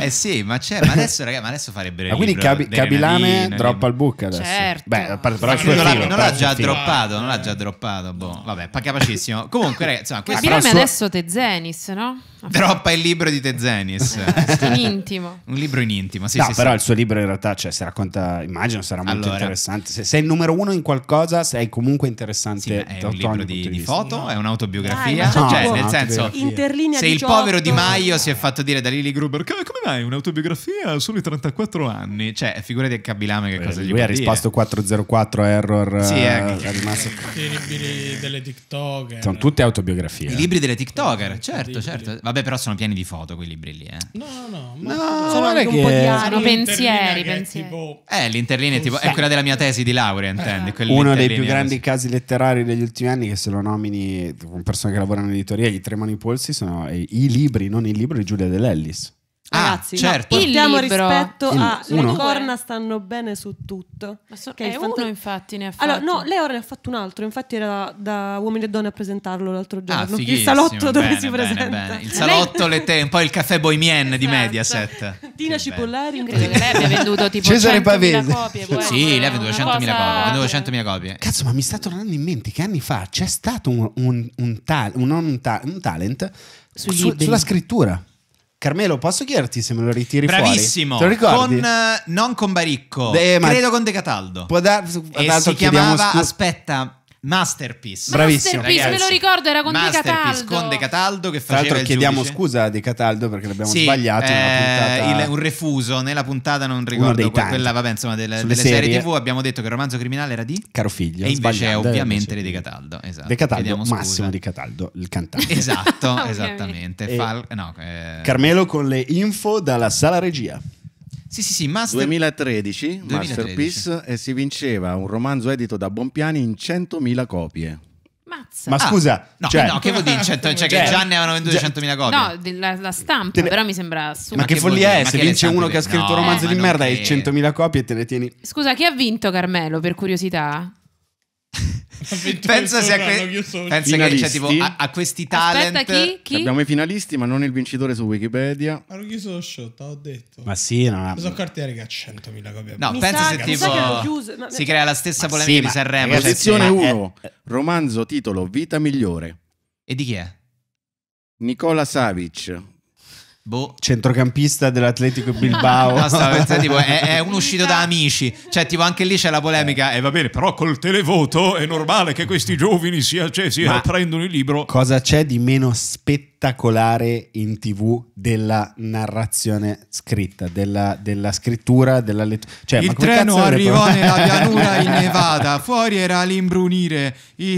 Eh sì, ma, ma adesso, ragazzi, ma adesso farebbero Ma quindi Cabi, Cabilame droppa il book adesso. Certo. Beh, però ma il non, filo, non l'ha già droppato, non l'ha già droppato. Boh, vabbè, capacissimo. Comunque, ragazzi, insomma, questo... Cabilame adesso te Zenis, no? Però il libro di Tezenis. in eh, intimo. [LAUGHS] Un libro in intimo, sì, no, sì, però sì. il suo libro in realtà, cioè, si racconta, immagino, sarà molto allora. interessante. Se sei il numero uno in qualcosa, sei comunque interessante. Sì, è un libro di, di foto, no. è un'autobiografia. no, cioè, nel senso, interlinea se il povero Di Maio si è fatto dire da Lily Gruber, come mai un'autobiografia a soli 34 anni? Cioè, figurati a Cabilame che Beh, cosa gli Lui ha risposto 404 error. Sì, eh, ecco. è I libri delle TikToker. Sono tutte autobiografie. I libri delle TikToker, certo, certo Vabbè, però sono pieni di foto quei libri lì, eh. No, no, no. no sono anche un po' di sono pensieri, pensieri. Tipo... Eh, l'interlinea è tipo... È quella della mia tesi di laurea, intendi? Eh. Uno dei più grandi casi letterari degli ultimi anni, che se lo nomini con persona che lavora in editoria, gli tremano i polsi, sono i libri, non il libro di Giulia dell'Ellis. Ah, Ragazzi, ah, certo. no, portiamo il libro. rispetto a uno. le corna stanno bene su tutto. Ma so, che è, è uno, infatti, ne ha fatto. Allora, no, lei ora ne ha fatto un altro. Infatti, era da uomini e donne a presentarlo l'altro giorno. Ah, [LAUGHS] il salotto dove bene, si presenta. Bene, bene. Il salotto, le te, poi il caffè Bohemian esatto. di Mediaset. [LAUGHS] Tina che Cipollari. Credo che lei abbia venduto tipo Cesare Pavese. Copie, poi. sì, lei ha venduto 100.000 cosa... copie. 100.000 copie. Cazzo, ma mi sta tornando in mente che anni fa c'è stato un, un, un, tal, un, un, un talent su, sulla scrittura. Carmelo, posso chiederti se me lo ritiri Bravissimo. fuori? Bravissimo. uh, non con Baricco, De, credo con De Cataldo. Può dar, e si chiamava, scu- aspetta, Masterpiece. Bravissimo. Masterpiece, Ragazzi, me lo ricordo, era con De Cataldo. con De Cataldo che Tra l'altro Tra chiediamo giudice. scusa a De Cataldo perché l'abbiamo sì, sbagliato eh, puntata... il, un refuso nella puntata non ricordo quella, vabbè, insomma, del, delle, serie. serie TV abbiamo detto che il romanzo criminale era di Caro figlio, e invece è eh, ovviamente di De Cataldo, esatto. De Cataldo, Massimo Di Cataldo, il cantante. [LAUGHS] Esatto, [LAUGHS] esattamente. Fal... No, eh... Carmelo con le info dalla sala regia. Sì, sì, sì, master... 2013, 2013, Masterpiece, e si vinceva un romanzo edito da Bompiani in 100.000 copie. Mazza. Ma ah, scusa, no, cioè, no, che vuol dire? Cioè, cioè, che cioè, già ne avevano venduto 100.000 copie. No, la, la stampa, te però mi sembra assurdo. Ma che, che follia è? Se vince uno che ha scritto no, un romanzo eh, di merda e 100.000 copie e te le tieni. Scusa, chi ha vinto Carmelo, per curiosità? [LAUGHS] pensa se a que- pensa che c'è tipo a, a questi talent Aspetta, chi? Chi? abbiamo i finalisti ma non il vincitore su Wikipedia ma non chiuso lo show te l'ho detto ma sì no, no. sono cartiere che ha 100.000 copie no mi pensa sa, se tipo chiuso, ma... si crea la stessa polemica sì, di Sanremo posizione 1 è... romanzo titolo Vita Migliore e di chi è? Nicola Savic Boh. Centrocampista dell'Atletico ah, Bilbao. no, stavo pensando, tipo, è, è, un uscito da [LAUGHS] amici. Cioè, tipo, anche lì c'è la polemica. E eh, va bene, però col televoto è normale che questi giovani si, cioè, si prendano il libro. Cosa c'è di meno spettacolare? spettacolare in tv della narrazione scritta, della, della scrittura, della lettura. Cioè, il treno arrivò nella pianura in [LAUGHS] Nevada, fuori era l'imbrunire.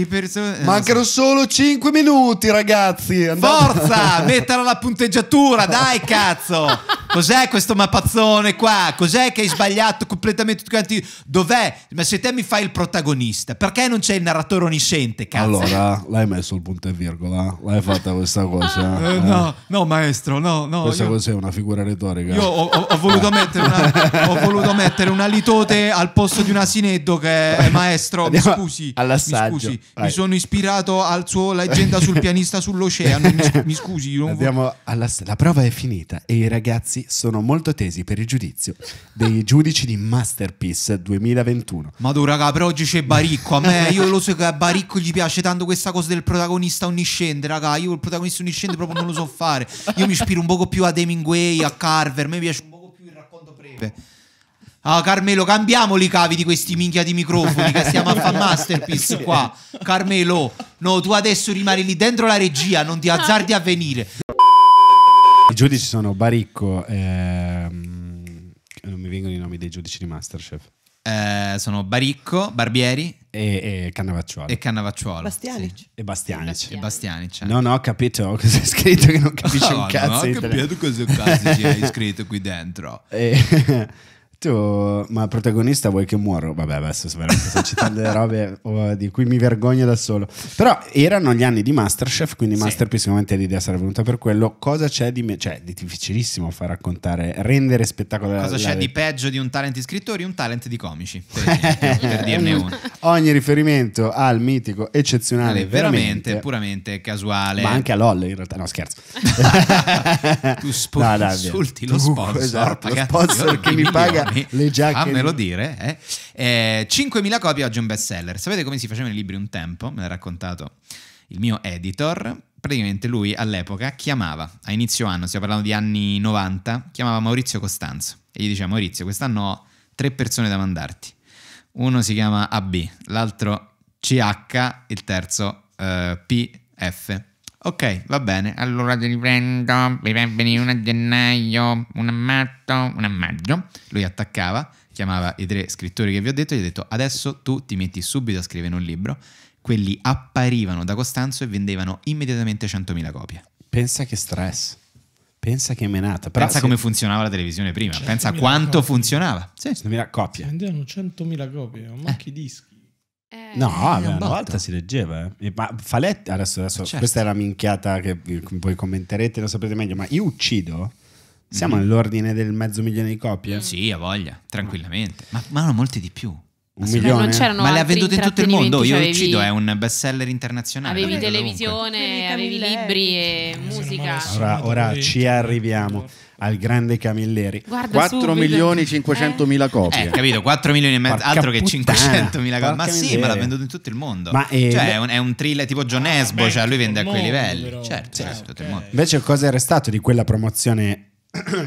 Perso- eh, Mancano solo 5 minuti, ragazzi. Andate. Forza, [LAUGHS] metterla la punteggiatura, dai cazzo. [LAUGHS] Cos'è questo mappazzone qua? Cos'è che hai sbagliato completamente tutti quanti? Dov'è? Ma se te mi fai il protagonista, perché non c'è il narratore onnisciente, cazzo? Allora, l'hai messo il punto e virgola? L'hai fatta questa cosa? Eh, [LAUGHS] eh. No, no, maestro, no, no. Questa io... cosa è una figura retorica. Io ho, ho, ho, voluto una, ho, voluto mettere una, litote al posto di un asineddo che è maestro, Andiamo mi scusi. All'assaggio. Mi, scusi, Vai. mi sono ispirato al suo leggenda sul pianista sull'oceano, mi, scusi. Non Andiamo alla... La prova è finita e i ragazzi giornalisti sono molto tesi per il giudizio dei giudici di Masterpiece 2021. Ma tu raga, per oggi c'è Baricco, a me io lo so che a Baricco gli piace tanto questa cosa del protagonista onnisciente, raga, io il protagonista onnisciente proprio non lo so fare. Io mi ispiro un poco più a Hemingway, a Carver, a me piace un poco più il racconto breve. Ah, Carmelo, cambiamo i cavi di questi minchia di microfoni che stiamo a fare masterpiece qua. Carmelo, no, tu adesso rimani lì dentro la regia, non ti azzardi a venire. I giudici sono Baricco, ehm, non mi vengono i nomi dei giudici di Masterchef. Eh, sono Baricco, Barbieri e, e Cannavacciuolo. E Cannavacciuolo. Bastianic. Sì. E Bastianic. E Bastianic. Eh. No, no, ho capito [LAUGHS] cosa è scritto che non capisci oh, un cazzo. no, ho capito cosa cazzo hai scritto qui dentro. [LAUGHS] E... Tu, ma protagonista vuoi che muoro? Vabbè, adesso veramente sto citando delle robe oh, di cui mi vergogno da solo. Però erano gli anni di Masterchef, quindi sì. Masterpiece sicuramente l'idea sarebbe venuta per quello. Cosa c'è di me? Cioè, di difficilissimo far raccontare, rendere spettacolo. Cosa la, c'è la... di peggio di un talent di scrittori? Un talent di comici, per, [LAUGHS] esempio, per dirne uno. Ogni riferimento al mitico eccezionale, vale, veramente, veramente, puramente casuale. Ma anche a LOL in realtà, no scherzo. [LAUGHS] tu spo- [LAUGHS] no, insulti lo sponsor, esatto, lo sponsor che mi paga Ferrari, [LAUGHS] Le giacche fammelo dire, eh? 5.000 eh, copie oggi è un best seller. Sapete come si facevano i libri un tempo? Me l'ha raccontato il mio editor. Praticamente lui all'epoca chiamava, a inizio anno, stiamo parlando di anni 90, chiamava Maurizio Costanzo e gli diceva Maurizio, quest'anno ho tre persone da mandarti. Uno si chiama AB, l'altro CH, il terzo eh, PF. Ok, va bene, allora ti riprendo, mi venire una a gennaio, una a marzo, una maggio. Lui attaccava, chiamava i tre scrittori che vi ho detto e gli ho detto adesso tu ti metti subito a scrivere un libro. Quelli apparivano da Costanzo e vendevano immediatamente 100.000 copie. Pensa che stress. Pensa che menata. Però pensa se... come funzionava la televisione prima, pensa quanto copie. funzionava. Sì. 100.000 copie. vendevano 100.000 copie, ma eh. dischi. Eh, no, eh, una volta si leggeva. Eh. Ma Faletti, adesso, adesso certo. questa è la minchiata che voi commenterete, lo sapete meglio, ma io uccido. Siamo mm. nell'ordine del mezzo milione di copie? Mm. Sì, a voglia, tranquillamente. Ma, ma hanno molti di più. Un milione? ma le ha vendute in tutto il mondo. Io avevi... uccido, è un best seller internazionale. Avevi televisione, avevi libri e musica. Ora, ora ci arriviamo al grande Camilleri. Guarda 4 milioni e eh. 500 mila eh, copie. Eh, capito, 4 milioni e mezzo, altro che 500 mila copie. Ma sì, ma l'ha venduto in tutto il mondo. Ma è, eh, cioè, è un, è un thriller tipo John ah, Esbo, ah, cioè lui vende a quei livelli. Però. Certo, sì, certo okay. Invece cosa era stato di quella promozione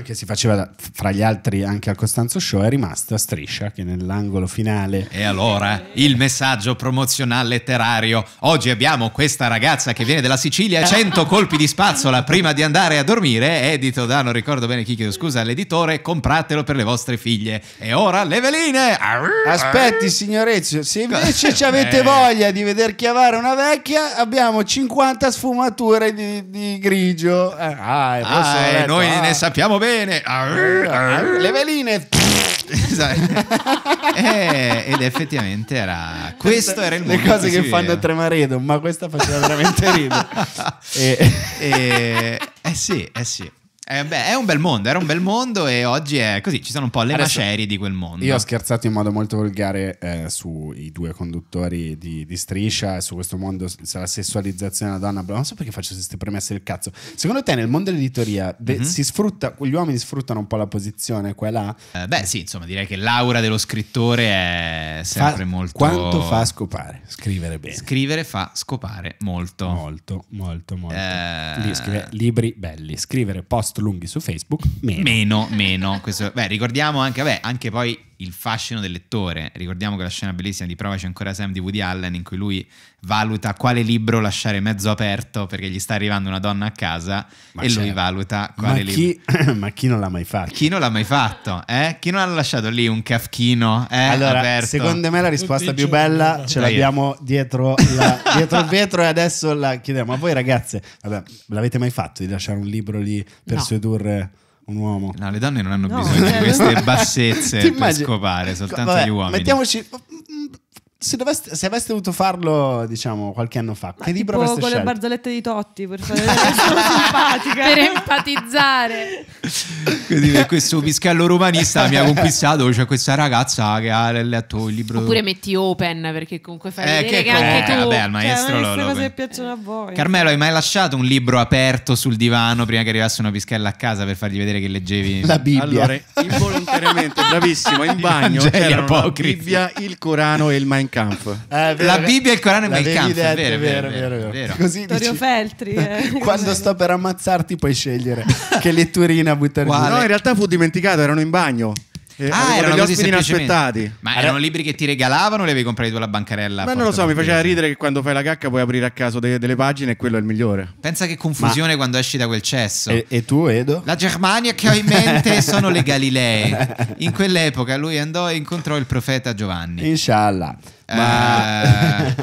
che si faceva da, fra gli altri anche al Costanzo Show è rimasta striscia che nell'angolo finale e allora il messaggio promozionale letterario oggi abbiamo questa ragazza che viene dalla Sicilia 100 [LAUGHS] colpi di spazzola prima di andare a dormire edito da non ricordo bene chi chiedo scusa all'editore compratelo per le vostre figlie e ora le veline aspetti signorezzo se invece ci avete [LAUGHS] eh. voglia di veder chiavare una vecchia abbiamo 50 sfumature di, di grigio eh, ah, ah, e noi ah. ne sappiamo sappiamo bene. Arr, arr. Le veline. [LAUGHS] Eh, ed effettivamente era questo era il le cose che fanno a Tremaredo ma questa faceva veramente ridere [LAUGHS] e... Eh. eh, eh sì eh sì eh beh, è un bel mondo, era un bel mondo e oggi è così, ci sono un po' le Adesso, macerie di quel mondo. Io ho scherzato in modo molto volgare eh, sui due conduttori di, di Striscia, su questo mondo, sulla sessualizzazione della donna, non so perché faccio queste premesse del cazzo. Secondo te nel mondo dell'editoria mm-hmm. si sfrutta, gli uomini sfruttano un po' la posizione qua e là? Eh, beh sì, insomma direi che l'aura dello scrittore è sempre fa, molto... Quanto fa scopare? Scrivere bene. Scrivere fa scopare molto. Molto, molto, molto. Eh... Lì, scrive, libri belli, scrivere post post lunghi su Facebook, meno. Meno, meno. Questo, beh, ricordiamo anche, vabbè, anche poi il fascino del lettore. Ricordiamo che la scena bellissima di Provaci ancora Sam di Woody Allen in cui lui valuta quale libro lasciare mezzo aperto perché gli sta arrivando una donna a casa ma e lui certo. valuta quale ma chi, libro. [CLEARS THROAT] ma chi non l'ha mai fatto? Chi non l'ha mai fatto? Eh? Chi non ha lasciato lì un cafchino eh, allora, aperto? Secondo me la risposta più bella ce l'abbiamo dietro, la, [LAUGHS] dietro il vetro e adesso la chiediamo Ma voi ragazze. Vabbè, l'avete mai fatto di lasciare un libro lì per no. sedurre? un uomo. No, le donne non hanno no, bisogno di [LAUGHS] queste bassezze per scopare, soltanto Vabbè, gli uomini. Mettiamoci, se, doveste, se aveste dovuto farlo, diciamo, qualche anno fa, Ma che libro avreste scelto? con le barzellette di Totti, per fare [LAUGHS] simpatica. Per empatizzare. Quindi questo pischello romanista mi ha conquistato, c'è cioè questa ragazza che ha letto il libro... Oppure metti open, perché comunque fai eh, vedere che, che anche eh, tu... Vabbè, al cioè, maestro cioè, lo... cose piacciono a voi. Carmelo, hai mai lasciato un libro aperto sul divano prima che arrivasse una pischella a casa per fargli vedere che leggevi? La Bibbia. Allora, in Bologna volontariamente, bravissimo, in bagno c'erano la Bibbia, il Corano e il Mein Kampf. Eh, vero, la Bibbia, il Corano e il Mein Kampf, detto, vero, vero, vero, vero, vero. Così Vittorio dici, Feltri. Eh. [LAUGHS] Quando sto per ammazzarti puoi scegliere che letturina buttare giù. No, in realtà fu dimenticato, erano in bagno. Eh, ah, erano degli ospiti inaspettati. Ma erano libri che ti regalavano o li avevi comprati tu alla bancarella? Ma non lo so, mi faceva ridere che quando fai la cacca puoi aprire a caso de- delle pagine e quello è il migliore. Pensa che confusione Ma... quando esci da quel cesso. E, e, tu, Edo? La Germania che ho in mente [LAUGHS] sono le Galilee. In quell'epoca lui andò e incontrò il profeta Giovanni. Inshallah. Ma uh...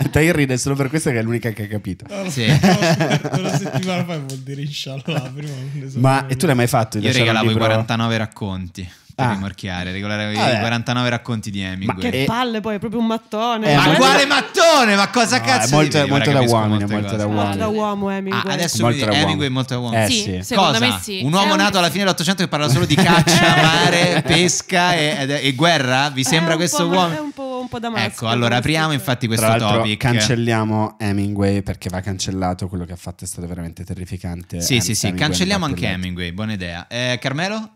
Eh. [LAUGHS] Tahir ride solo per questo che è l'unica che ha capito. No, sì. [LAUGHS] una settimana fa vuol dire inshallah. Prima non so Ma e tu l'hai mai fatto? Io regalavo i 49 racconti per ah. rimorchiare, regolare i 49 racconti di Hemingway. Ma che eh. palle poi, è proprio un mattone. Eh, ma quale mattone? Ma cosa no, cazzo? È molto, è molto da uomo, molto da uomini. Molto da uomo Hemingway. Ah, adesso molto da Hemingway è molto da uomo. Eh, sì, sì. Cosa? Me sì. Un uomo nato alla fine dell'Ottocento che parla solo di [LAUGHS] caccia, mare, pesca e, e, guerra? Vi sembra questo uomo? È un po' da maschera. Ecco, allora apriamo infatti questo Tra topic. Cancelliamo Hemingway perché va cancellato quello che ha fatto, è stato veramente terrificante. Sì, Ernst sì, sì, Hemingway cancelliamo anche Hemingway, buona idea. Eh, Carmelo?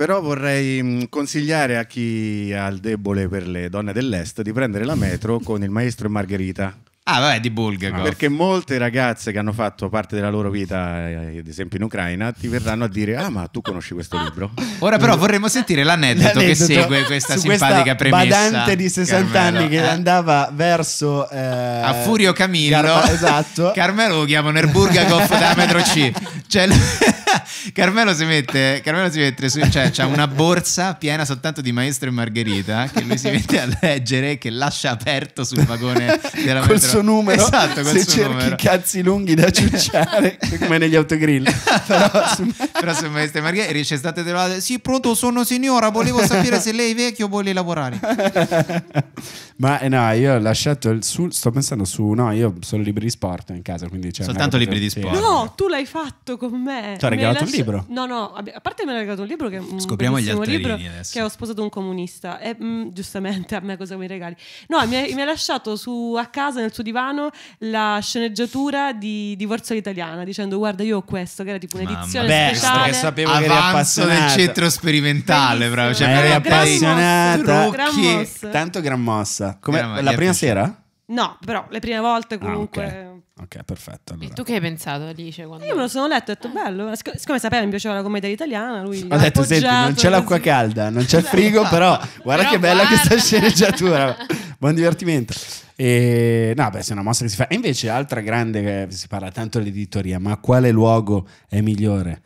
Però vorrei mm, consigliare a chi ha il debole per le donne dell'est di prendere la metro con il maestro e Margherita. Ah, vabbè, di Bulgakov. No, ah. perché molte ragazze che hanno fatto parte della loro vita, eh, ad esempio in Ucraina, ti verranno a dire: Ah, ma tu conosci questo libro? Ora, però, vorremmo sentire l'aneddoto, l'aneddoto che segue questa simpatica questa premessa. badante di 60 Carmelo. anni che eh. andava verso eh, a Furio Camillo. Carpa, esatto. [LAUGHS] Carmelo lo chiamano il Bulgakov da metro C. Cioè, [LAUGHS] Carmelo si mette, Carmelo si mette su, cioè, c'ha una borsa piena soltanto di maestro e margherita che lui si mette a leggere che lascia aperto sul vagone della metro suo numero. Esatto, se cerchi numero. cazzi lunghi da ciucciare, [LAUGHS] come negli autogrill. [LAUGHS] Però, su... Però su Maestre Margherita c'è stata trovata. Sì, pronto, sono signora. Volevo sapere se lei è vecchio o vuole lavorare. [LAUGHS] Ma eh, no, io ho lasciato il sul. Sto pensando su. No, io sono libri di sport in casa. Quindi c'è cioè, Soltanto libri di sport. No, tu l'hai fatto con me. Ti ho regalato lascia... un libro. No, no, a parte me l'ha regalato un libro che è un Scopriamo gli altri libri che ho sposato un comunista. E mh, mm, giustamente a me cosa mi regali? No, mi ha lasciato su a casa nel suo sul divano la sceneggiatura di Divorzio all'italiana dicendo guarda io ho questo che era tipo un'edizione Mamma, speciale. Beh, sapevo Avanzo del centro sperimentale, bravo, cioè eri appassionata. Gran Tanto gran mossa. Come eh, la prima sera? No, però le prime volte comunque. Ah, okay. Ok, perfetto. Allora. E tu che hai pensato, Alice? Quando... Io me lo sono letto e ho detto bello. Sic- siccome sapeva mi piaceva la commedia italiana, lui. Ho detto: Senti, non c'è l'acqua calda, non c'è il esatto. frigo, però guarda però che bella guarda. questa sceneggiatura. [LAUGHS] buon divertimento. E, no, beh, è una mossa che si fa. E invece, altra grande, eh, si parla tanto dell'editoria, ma quale luogo è migliore?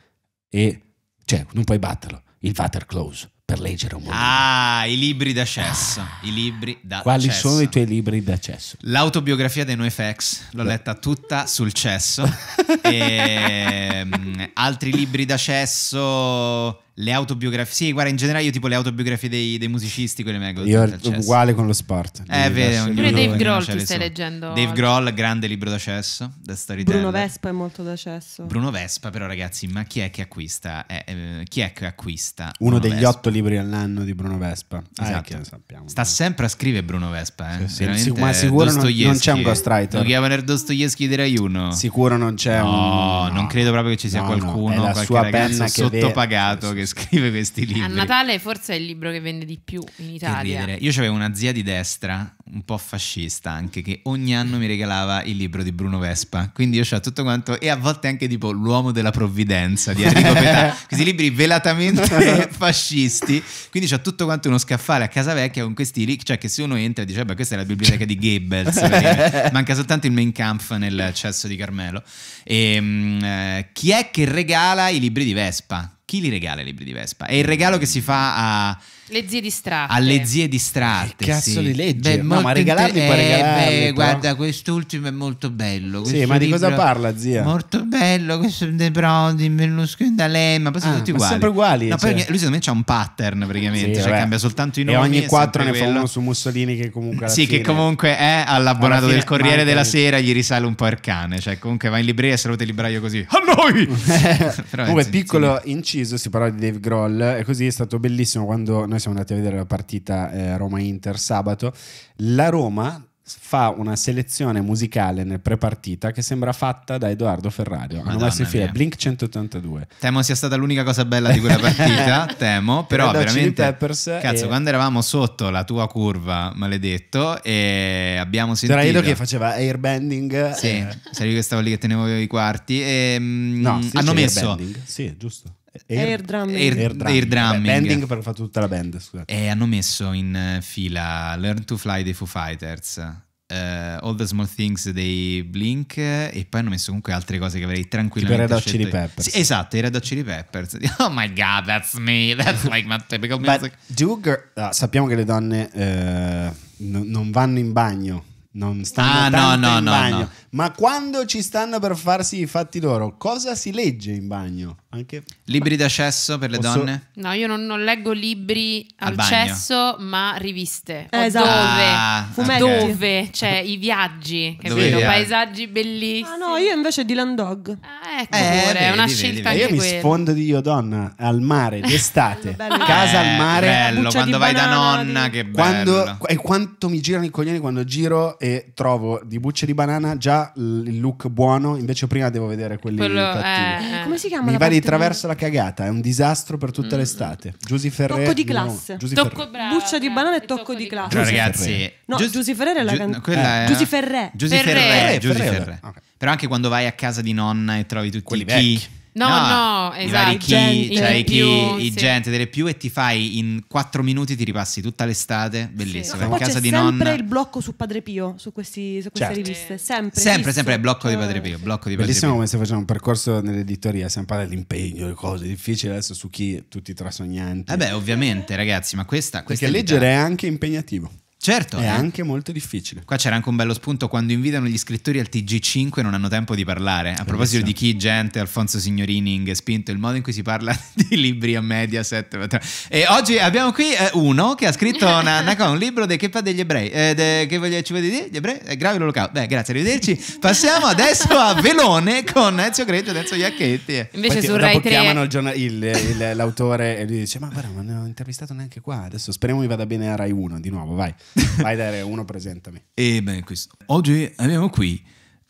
E, cioè, non puoi batterlo, il Water Close per leggere un buon Ah, i libri d'accesso. Ah. I libri d'accesso. Quali sono i tuoi libri d'accesso? L'autobiografia dei NoFX, l'ho Beh. letta tutta sul cesso. [LAUGHS] e, ehm, altri libri d'accesso le autobiografie. Sì, guarda, in generale io tipo le autobiografie dei, dei musicisti, quelle mega. Io uguale con lo sport. Eh, vero. Pure Dave Grohl ti stai leggendo. Dave Grohl, grande libro d'accesso. da storyteller. Bruno Vespa è molto d'accesso. Bruno Vespa, però ragazzi, ma chi è che acquista? Eh, eh, chi è che acquista? Uno Bruno degli Vespa? otto libri all'anno di Bruno Vespa. Ah, esatto. Ah, sappiamo, Sta sempre a scrivere Bruno Vespa, eh. Sì, sì, ma sicuro non, non, c'è un ghostwriter. Lo chiamano Dostoevsky di Rai Sicuro non c'è no, un... No, non credo proprio che ci sia qualcuno, no, qualche ragazzo sottopagato che che scrive questi libri. A Natale forse è il libro che vende di più in Italia. Io avevo una zia di destra, un po' fascista anche, che ogni anno mi regalava il libro di Bruno Vespa. Quindi io ho tutto quanto, e a volte anche tipo L'uomo della provvidenza di Enrico [LAUGHS] Petà. questi libri velatamente [LAUGHS] fascisti. Quindi ho tutto quanto uno scaffale a casa vecchia con questi libri, cioè che se uno entra e dice, beh, questa è la biblioteca di Goebbels. [LAUGHS] Manca soltanto il main Kampf nel cesso di Carmelo. E, um, eh, chi è che regala i libri di Vespa? Chi li regala i libri di Vespa? È il regalo che si fa a le zie distratte. Alle zie distratte. Che cazzo sì. di legge? Beh, no, ma regalarli inter... puoi regalarli. Eh, beh, guarda, quest'ultimo è molto bello. Sì, ma di cosa parla, zia? Molto bello, questo De Brodi, Berlusconi, D'Alema, poi sono ah, tutti uguali. sempre uguali. No, cioè. lui secondo me c'ha un pattern praticamente, sì, cioè cambia soltanto i nomi. E ogni quattro ne quello. fa uno su Mussolini che comunque Sì, fine... che comunque è all'abbonato del Corriere della Sera, gli risale un po' il cane, cioè comunque va in libreria e saluta il libraio così. A noi! [LAUGHS] [LAUGHS] Comunque piccolo inciso, si parla di Dave Grohl e così è stato bellissimo quando noi siamo andati a vedere la partita eh, Roma-Inter sabato, la Roma fa una selezione musicale nel prepartita che sembra fatta da Edoardo Ferrario. Madonna Hanno messo in fila Blink 182. Temo sia stata l'unica cosa bella di quella partita, [LAUGHS] temo, però Red veramente Cazzo, e... quando eravamo sotto la tua curva, maledetto, e abbiamo sentito C'era Edo che faceva airbending. Sì, e... Eh. io che stavo lì che tenevo i quarti e mm, no, hanno messo Sì, giusto Air, air, drumming. Air, air, drumming. air drumming. Bending perché fa tutta la band, scusate. E eh, hanno messo in eh, fila Learn to Fly dei Foo Fighters, uh, All the Small Things dei Blink e poi hanno messo comunque altre cose che avrei tranquillamente tipo Red Hot Chili Peppers. Sì, esatto, i Red Hot Chili Peppers. [LAUGHS] Oh my god, that's me, that's like my typical music. Duke, ah, sappiamo che le donne eh, no, non vanno in bagno non stanno ah, no, no, in no, bagno. Ma quando ci stanno per farsi i fatti loro, cosa si legge in bagno? Anche... Libri d'accesso per le Posso... donne? No, io non, non leggo libri al d'accesso, ma riviste. Eh, esatto. Dove? Ah, okay. Dove? Cioè, i viaggi, capito? Paesaggi bellissimi. Ah, no, io invece di Landog. Ah, eh, eh, ecco, eh, pure, è una vedi, scelta vedi. Io mi sfondo di io donna al mare [LAUGHS] d'estate, casa al mare. Bello, quando vai banana, da nonna, di... che bello. Quando, e quanto mi girano i coglioni quando giro e trovo di bucce di banana già il look buono, invece prima devo vedere quelli Quello, cattivi. Eh, Come si chiama? Mi la attraversa la cagata, è un disastro per tutta mm. l'estate. Giusy Ferrer. Tocco di classe. No, tocco, brava, buccia di banana e tocco, tocco di classe. Cioè, ragazzi, no, Gius- Giusy Ferrer è la canzone. no, Giusy Ferrer. Giusy Ferrer. Ferrer. Però anche quando vai a casa di nonna e trovi tutti Quelli i chi. Vecchi. No, no, no esatto. I chi, cioè i, più, chi, sì. i gente delle più e ti fai in quattro minuti ti ripassi tutta l'estate, bellissimo. Sì. No, casa di nonna. sempre il blocco su Padre Pio, su, questi, su queste certo. riviste, sempre. Sempre, sempre, il blocco di Padre eh. Pio, blocco di Padre Bellissimo Pio. come se facciamo un percorso nell'editoria, sempre dell'impegno, le cose difficili adesso su chi tutti trasognanti. Vabbè, ovviamente ragazzi, ma questa... questa Perché leggere è anche impegnativo. Certo. È eh. anche molto difficile. Qua c'era anche un bello spunto quando invidano gli scrittori al TG5 e non hanno tempo di parlare. A proposito di chi, gente, Alfonso Signorining, Spinto, il modo in cui si parla [LAUGHS] di libri a media Mediaset. E oggi abbiamo qui eh, uno che ha scritto una, una, un libro de, che fa degli ebrei. Eh, de, che voglio, ci vuoi dire? Gli ebrei? È eh, grave l'olocausto. Beh, grazie, arrivederci. Passiamo adesso a Velone con Ezio Greggio e Ezio Iacchetti. Invece Infatti, su Rai 3... chiamano il giornal- il, il, l'autore e lui dice ma guarda, ma non ho intervistato neanche qua. Adesso speriamo mi vada bene a Rai 1 di nuovo, vai. Vai Dare uno, presentami. E beh, questo. Oggi abbiamo qui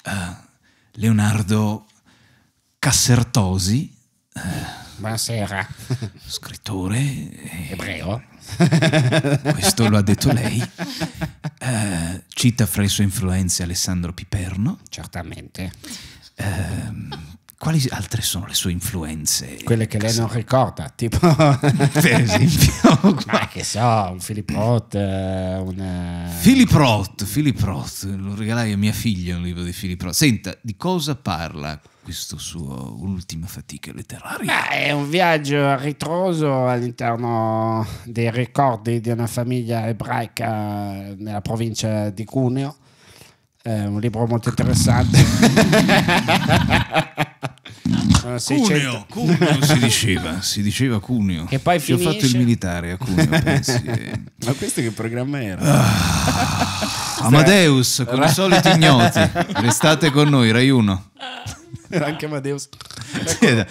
uh, Leonardo Cassertosi. Uh, Buonasera. Scrittore. Ebreo. questo lo ha detto lei. Uh, cita fra le sue influenze Alessandro Piperno. Certamente. Uh, quali altre sono le sue influenze? Quelle che lei non ricorda, tipo... [LAUGHS] per esempio... [LAUGHS] Ma che so, un Philip Roth, eh, un... Eh, Philip Roth, Philip Roth, lo regalai a mia figlia un libro di Philip Roth. Senta, di cosa parla questo suo ultima fatica letteraria? Beh, è un viaggio a ritroso all'interno dei ricordi di una famiglia ebraica nella provincia di Cuneo è eh, un libro molto interessante. [LAUGHS] Cuneo, Cuneo si diceva, si diceva Cuneo. Che poi finisce... ho fatto il militare a Cuneo, [LAUGHS] Ma questo che programma era? Ah, [LAUGHS] Amadeus, con i soliti ignoti. Restate con noi, Rai 1. [LAUGHS] anche Amadeus. Eh,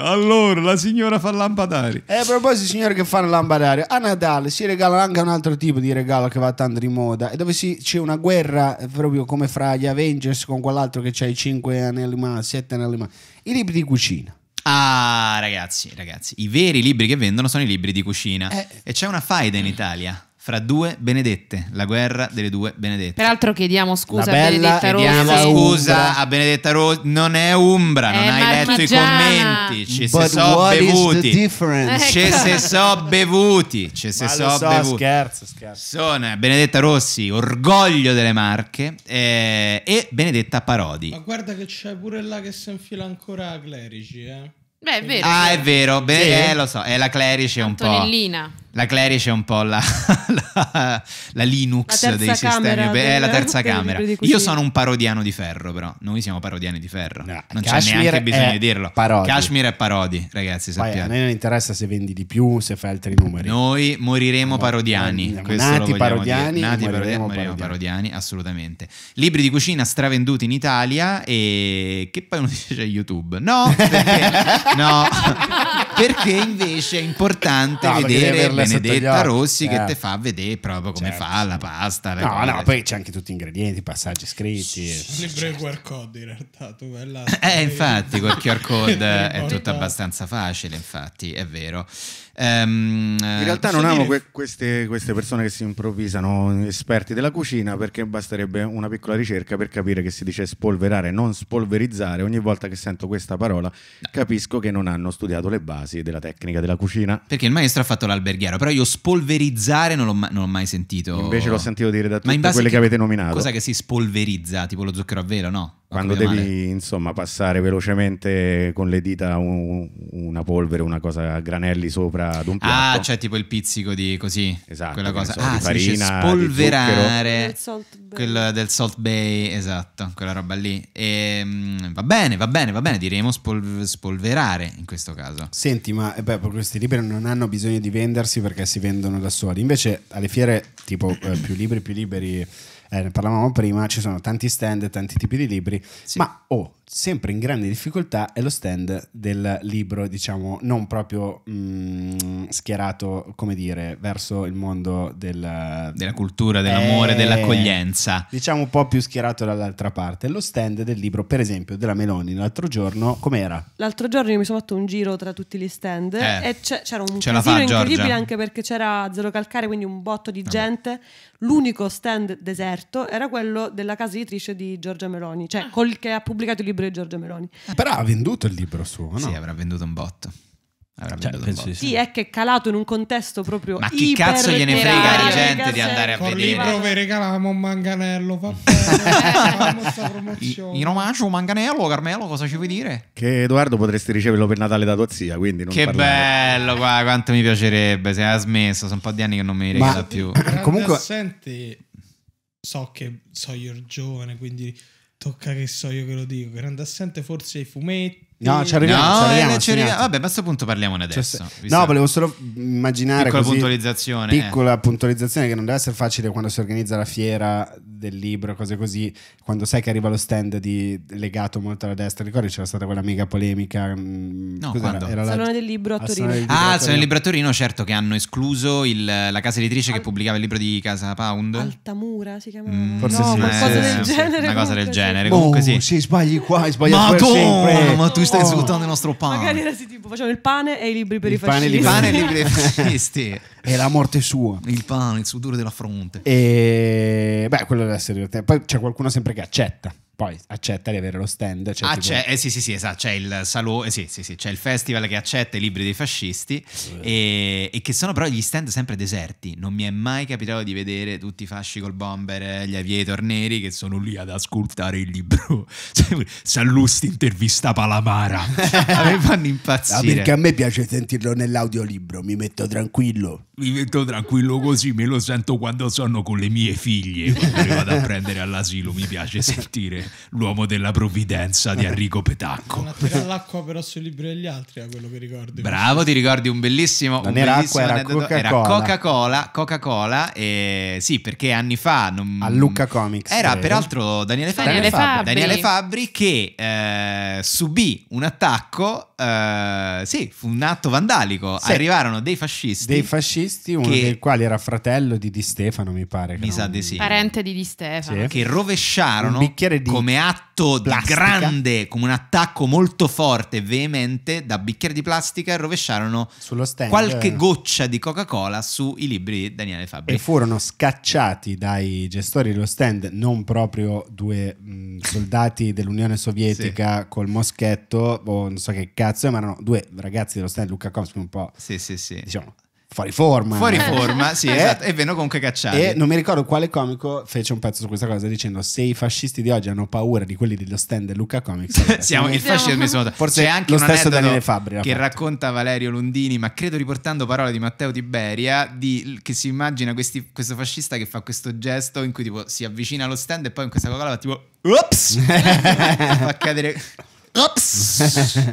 allora, la signora fa lampadari. E eh, a proposito, signore che fanno lampadari, a Natale si regala anche un altro tipo di regalo che va tanto di moda. E dove si, c'è una guerra eh, proprio come fra gli Avengers con quell'altro che c'ha i 5 anelli ma, 7 anelli ma. I libri di cucina. Ah, ragazzi, ragazzi, i veri libri che vendono sono i libri di cucina. Eh. E c'è una faida in Italia fra due benedette, la guerra delle due benedette. Peraltro chiediamo scusa a Benedetta Rossi. Chiediamo scusa a Benedetta Rossi, non è Umbra, non hai marchigiana. letto i commenti, ci But se so bevuti. Ci ecco. se so bevuti, ci se so, so bevuti. Scherzo, scherzo. Sono Benedetta Rossi, orgoglio delle Marche eh, e Benedetta Parodi. Ma guarda che c'è pure là che si infila ancora a Clerici, eh. Beh, è vero. Ah, è vero, Beh, sì. eh, lo so, è eh, la Clerici un po'. Antonellina. La Clerice è un po' la, [LAUGHS] la, la Linux la dei sistemi. È la terza [LAUGHS] camera. Io sono un parodiano di ferro, però. Noi siamo parodiani di ferro. No, non Kashmir c'è neanche bisogno di dirlo. Parodi. Kashmir è parodi, ragazzi. Sappiate. a me non interessa se vendi di più, se fai altri numeri. Noi moriremo no, parodiani. nati parodiani. Dire. Nati moriremo parodiani. parodiani, assolutamente. Libri di cucina stravenduti in Italia e che poi uno [LAUGHS] dice YouTube. No, perché, no perché invece è importante no, vedere Benedetta Rossi che eh. ti fa vedere proprio come certo. fa la pasta. No, cose. no, poi c'è anche tutti gli ingredienti, i passaggi scritti. Sempre il QR code in realtà, tu Eh, infatti, col QR code [LAUGHS] è tutto abbastanza facile, infatti, è vero. Ehm, in realtà non dire... amo que- queste, queste, persone che si improvvisano esperti della cucina perché basterebbe una piccola ricerca per capire che si dice spolverare, non spolverizzare. Ogni volta che sento questa parola capisco che non hanno studiato le basi della tecnica della cucina. Perché il maestro ha fatto l'alberghiero, però io spolverizzare non l'ho, ma- non l'ho mai sentito. Invece l'ho sentito dire da tutte quelle che, che avete nominato. Cosa che si spolverizza, tipo lo zucchero a velo, no? quando devi male. insomma passare velocemente con le dita un, una polvere, una cosa a granelli sopra ad un ah, piatto. Ah, cioè tipo il pizzico di così, esatto, quella cosa. So, ah, di farina, si spolverare quello del Salt Bay, esatto, quella roba lì. E, ehm, va bene, va bene, va bene, diremo spol- spolverare in questo caso. Senti, ma eh, beh, questi libri non hanno bisogno di vendersi perché si vendono da soli. Invece alle fiere tipo eh, più libri più liberi eh, ne parlavamo prima, ci sono tanti stand, tanti tipi di libri, sì. ma oh, sempre in grande difficoltà è lo stand del libro, diciamo, non proprio mh, mm, schierato, come dire, verso il mondo del, della cultura, dell'amore, eh, dell'accoglienza. Diciamo un po' più schierato dall'altra parte. Lo stand del libro, per esempio, della Meloni l'altro giorno, com'era? L'altro giorno io mi sono fatto un giro tra tutti gli stand eh, e c'era un casino fa, incredibile Giorgia. anche perché c'era zero calcare, quindi un botto di gente. Vabbè. L'unico stand deserto era quello della casa editrice di Giorgia Meloni, cioè ah. col che ha pubblicato il libro libro di Giorgio Meloni. Eh, però ha venduto il libro suo, no? Sì, avrà venduto un botto. Cioè, un sì, è che è calato in un contesto proprio. Ma chi cazzo gliene frega la gente di andare a Con vedere? Con libro vi regalavamo un manganello. Vabbè, [LAUGHS] in omaggio un manganello, Carmelo, cosa ci vuoi dire? Che Edoardo potresti riceverlo per Natale da tua zia. Quindi non che parlare. bello, qua, quanto mi piacerebbe. Se ha smesso, sono un po' di anni che non mi regala più. Comunque, senti, so che so io giovane, quindi tocca che so io che lo dico, grande assente forse i fumetti No, ci arriviamo. No, ci eh, arriviamo, ci arriviamo. Vabbè, a questo punto parliamone cioè, adesso. no, volevo solo immaginare. Piccola così, puntualizzazione. Piccola eh. puntualizzazione che non deve essere facile quando si organizza la fiera del libro, cose così. Quando sai che arriva lo stand di, legato molto alla destra, ricordi c'era stata quella mega polemica. Mm, no, quando? Era, era Salone del libro a ah, Torino. Del libro ah, Salone del libro a Torino, certo, che hanno escluso il, la casa editrice Al... che pubblicava il libro di Casa Pound. Altamura si chiama. Mm, forse no, sì. Qualcosa eh, del sì, genere. Una cosa del genere. Comunque, oh, sì. Se sbagli qua, sbagli qua. Ma tu stai oh. svuotando il nostro pane. Magari era sì, tipo, facciamo il pane e i libri per il i fascisti. Il pane e i libri per i [LAUGHS] fascisti è la morte sua. Il pane, il sudore della fronte. E beh, quello deve essere divertente. Poi c'è qualcuno sempre che accetta. Poi accetta di avere lo stand. Cioè ah, tipo... c'è, eh, sì, sì, sì, esatto, c'è il salone, eh, sì, sì, sì, c'è il festival che accetta i libri dei fascisti e, e, che sono però gli stand sempre deserti. Non mi è mai capitato di vedere tutti i fasci col bomber, eh, gli aviator neri che sono lì ad ascoltare il libro. [LAUGHS] Sallusti intervista Palamara. [LAUGHS] a me fanno impazzire. No, perché a me piace sentirlo nell'audiolibro, mi metto tranquillo mi metto tranquillo così, me lo sento quando sono con le mie figlie, quando vado a prendere all'asilo, mi piace sentire l'uomo della provvidenza di Enrico Petacco. Non attira l'acqua però sui libri degli altri, è quello che ricordi. Bravo, ti ricordi un bellissimo... Non un era bellissimo acqua, era Coca-Cola. Coca-Cola, Coca-Cola, eh, sì, perché anni fa... Non, a Lucca Comics. Era eh. peraltro Daniele Fabri, Daniele Fabri. Daniele Fabri che eh, subì un attacco eh, sì, fu un atto vandalico. Sì. Arrivarono dei fascisti. Dei fascisti, uno che... dei quali era fratello di Di Stefano, mi pare. Mi non... di sì. Parente di Di Stefano. Sì. Che rovesciarono di come atto plastica. di grande, come un attacco molto forte, e veemente, da bicchiere di plastica, rovesciarono stand, qualche goccia di Coca-Cola sui libri di Daniele Fabri. E furono scacciati dai gestori dello stand, non proprio due mh, mm, soldati dell'Unione Sovietica sì. col moschetto o non so che cazzo cazzo, ma erano due ragazzi dello stand, Luca Combs, un po'... Sì, sì, sì. Diciamo, fuori forma. Fuori forma, sì, [LAUGHS] eh, esatto. E vennero comunque cacciati. E non mi ricordo quale comico fece un pezzo su questa cosa dicendo se i fascisti di oggi hanno paura di quelli dello stand Luca Comics. [LAUGHS] Siamo il fascismo [LAUGHS] Forse C'è anche lo stesso Daniele Fabbri. Che racconta Valerio Lundini, ma credo riportando parole di Matteo Tiberia, di, che si immagina questi, questo fascista che fa questo gesto in cui tipo si avvicina allo stand e poi in questa parola va tipo... Ops! fa cadere... Ops!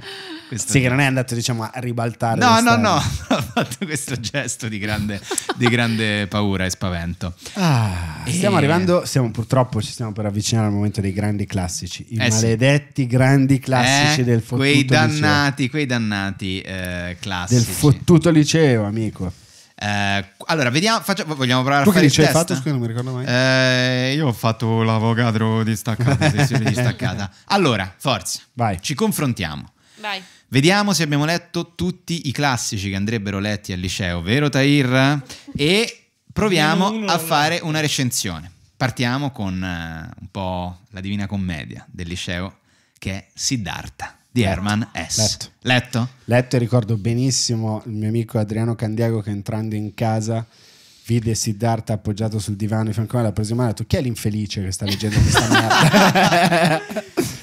Questo sì, che non è andato diciamo, a ribaltare. No, no, no, [LAUGHS] ha fatto questo gesto di grande, di grande paura e spavento. Ah, e... Stiamo arrivando, stiamo, purtroppo ci stiamo per avvicinare al momento dei grandi classici, i eh maledetti sì. grandi classici eh, del fottuto quei dannati, liceo. Quei dannati eh, classici. Del fottuto liceo, amico. Eh, allora, vediamo, facciamo, vogliamo provare tu a fare il test? fatto, scusa, non mi ricordo mai. Eh, io ho fatto l'avvocato distaccato, distaccata. [LAUGHS] Allora, forza. Vai. Ci confrontiamo. Vai. Vediamo se abbiamo letto tutti i classici che andrebbero letti al liceo, vero Tahir? E proviamo a fare una recensione. Partiamo con uh, un po' la Divina Commedia del liceo, che è Siddhartha di letto. Herman S. Letto. letto? Letto e ricordo benissimo il mio amico Adriano Candiago che entrando in casa vide Siddhartha appoggiato sul divano di fianco a me, l'ha preso in mano e ha detto chi è l'infelice che sta leggendo questa merda?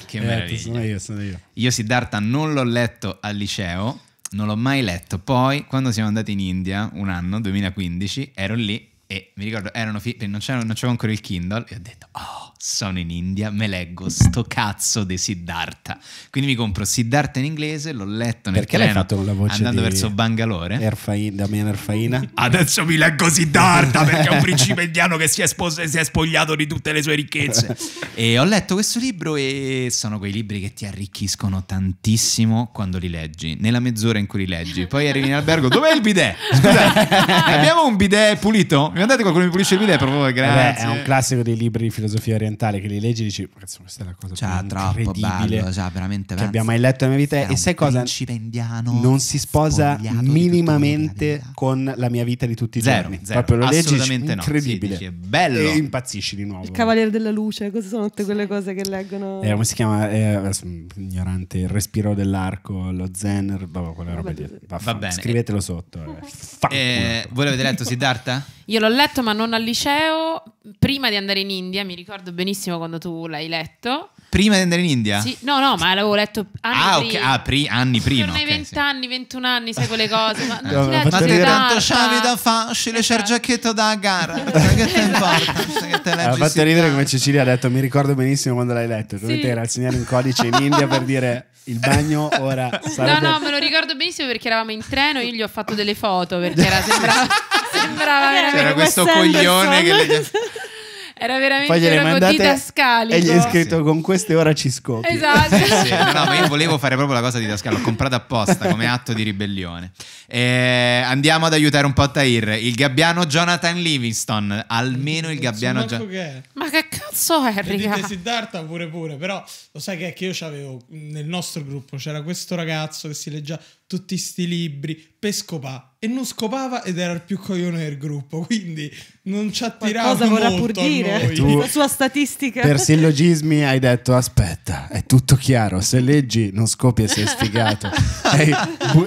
[LAUGHS] che eh, meraviglia. Sono io, sono io. Io Siddhartha non l'ho letto al liceo, non l'ho mai letto. Poi, quando siamo andati in India, un anno, 2015, ero lì e mi ricordo, erano fi- non, c'era, non c'era ancora il Kindle e ho detto, oh, sono in India, me leggo sto cazzo di Siddhartha. Quindi mi compro Siddhartha in inglese, l'ho letto nel Perché treno fatto con la voce andando verso Bangalore. Erfain, Damian Erfaina. [LAUGHS] Adesso mi leggo Siddhartha perché è un principe indiano che si è, spos- si è spogliato di tutte le sue ricchezze. [LAUGHS] e ho letto questo libro e sono quei libri che ti arricchiscono tantissimo quando li leggi, nella mezz'ora in cui li leggi. Poi arrivi in albergo, dov'è il bidet? Scusate, abbiamo un bidet pulito? Mi mandate qualcuno che mi pulisce il bidet? Per favore, grazie. Eh beh, è un classico dei libri di filosofia orientale mentale che li leggi e dici cazzo questa è la cosa cioè, più troppo bello, cioè, veramente, che abbia mai letto nella mia vita e sai cosa indiano non si sposa minimamente con la mia vita di tutti i zero, giorni zero, proprio lo leggi incredibile no. sì, dici, è bello e impazzisci di nuovo il cavaliere della luce queste sono tutte quelle cose che leggono eh, come si chiama eh, ignorante il respiro dell'arco lo zen vabbè, quella roba lì va, va bene scrivetelo sotto eh, eh volevo vedere letto Siddhartha? Io l'ho letto ma non al liceo, prima di andare in India, mi ricordo benissimo quando tu l'hai letto. Prima di andare in India? Sì, no, no, ma l'avevo letto anni ah, prima. Okay. Ah, pri- anni prima. Tornai okay, 20 sì. anni, 21 anni, sai quelle cose. Ma [LAUGHS] non no, ti ma ti tanto sciavi da facile, esatto. c'è il giacchetto da gara. che te importa? [LAUGHS] che te ha fatto ridere come Cecilia ha detto, mi ricordo benissimo quando l'hai letto. Sì. il segnale in codice in India per dire il bagno ora. Sarebbe... No, no, me lo ricordo benissimo perché eravamo in treno, io gli ho fatto delle foto perché era [LAUGHS] sembrava sembrava [LAUGHS] C'era questo coglione che le... Era veramente Poi una godita scalico. E gli è scritto con queste ora ci scopri. Esatto. sì, no, ma io volevo fare proprio la cosa di Dascal, l'ho comprata apposta come atto di ribellione. Eh, andiamo ad aiutare un po' Tahir. Il gabbiano Jonathan Livingston, almeno il gabbiano Jonathan. Ma che cazzo è, raga? Dite Siddhartha pure pure, però lo sai che è che io c'avevo nel nostro gruppo c'era questo ragazzo che si leggeva tutti sti libri, Pescopà e non scopava ed era il più coglione del gruppo. Quindi non ci attirava Cosa vorrà pur dire la sua statistica. Per sillogismi hai detto aspetta, è tutto chiaro, se leggi non scopia sei sfigato. Ehi,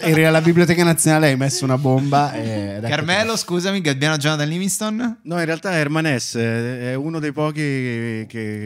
eri alla Biblioteca Nazionale, hai messo una bomba. E... Ecco Carmelo, ecco. scusami, Gabbiano Jonathan Livingston? No, in realtà Herman S. Eh, è uno dei pochi che,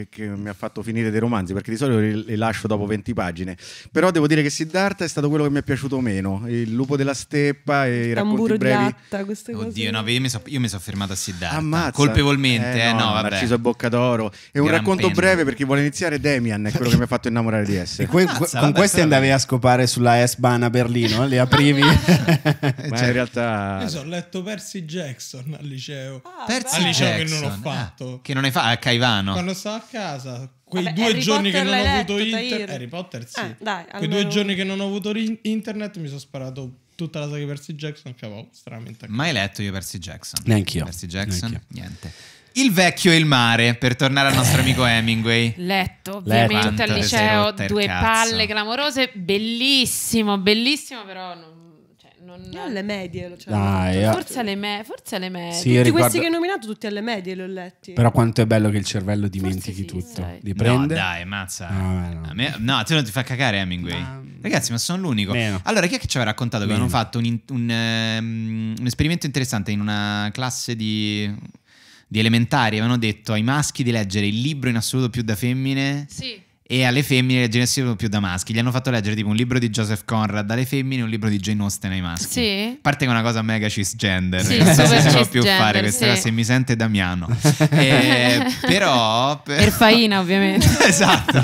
che, mi ha fatto finire dei romanzi, perché di solito li, li lascio dopo 20 pagine. Però devo dire che Siddhartha è stato quello che mi è piaciuto meno. Il lupo della steppa e il i racconti brevi. Di atta, queste Oddio, no, io mi sono so fermata a Siddhartha Siddhartha. Ammazza. Colpevolmente, eh, eh no, no vabbè. bocca d'oro. È un Gran racconto penna. breve per chi vuole iniziare. Damian è quello che mi ha fatto innamorare di essere. Ammazza, con vabbè, questi vabbè. a scopare sulla S-Bahn a Berlino, le aprivi. [LAUGHS] Ma cioè, in realtà... Io ho letto Percy Jackson al liceo. Ah, Percy al liceo Jackson. che non ho ah, fatto. Ah, che non hai fatto, a Caivano. Quando stavo a casa quei Vabbè, due Harry giorni Potter che non ho avuto internet Harry Potter sì eh, dai, almeno... quei due giorni che non ho avuto internet mi sono sparato tutta la saga di Percy Jackson cavavo stranamente mai letto io Percy Jackson neanche io Percy Jackson Neanch'io. niente il vecchio e il mare, per tornare al nostro eh. amico Hemingway. Letto, ovviamente, Letto. al liceo, due palle clamorose, bellissimo, bellissimo, però non, cioè, non... Io alle medie lo c'ho Dai, io... forse, alle me... forse alle medie. Sì, tutti ricordo... questi che hai nominato, tutti alle medie li ho letti. Però quanto è bello che il cervello dimentichi sì, tutto. Sai. Li prende. No, dai, mazza. Ah, no, A Me... no, te non ti fa cagare Hemingway. No. Mm. Ragazzi, ma sono l'unico. Meno. Allora, chi è che ci aveva raccontato che avevano fatto un, un, um, un esperimento interessante in una classe di di elementari avevano detto ai maschi di leggere il libro in assoluto più da femmine. Sì e alle femmine leggessero più da maschi. Gli hanno fatto leggere tipo un libro di Joseph Conrad alle femmine e un libro di Jane Austen ai maschi. Sì. Parte che è una cosa mega cisgender, sì, [LAUGHS] non so se si può più fare questa sì. cosa, se mi sente Damiano. [LAUGHS] e, eh, però... Per... faina, ovviamente. [LAUGHS] esatto,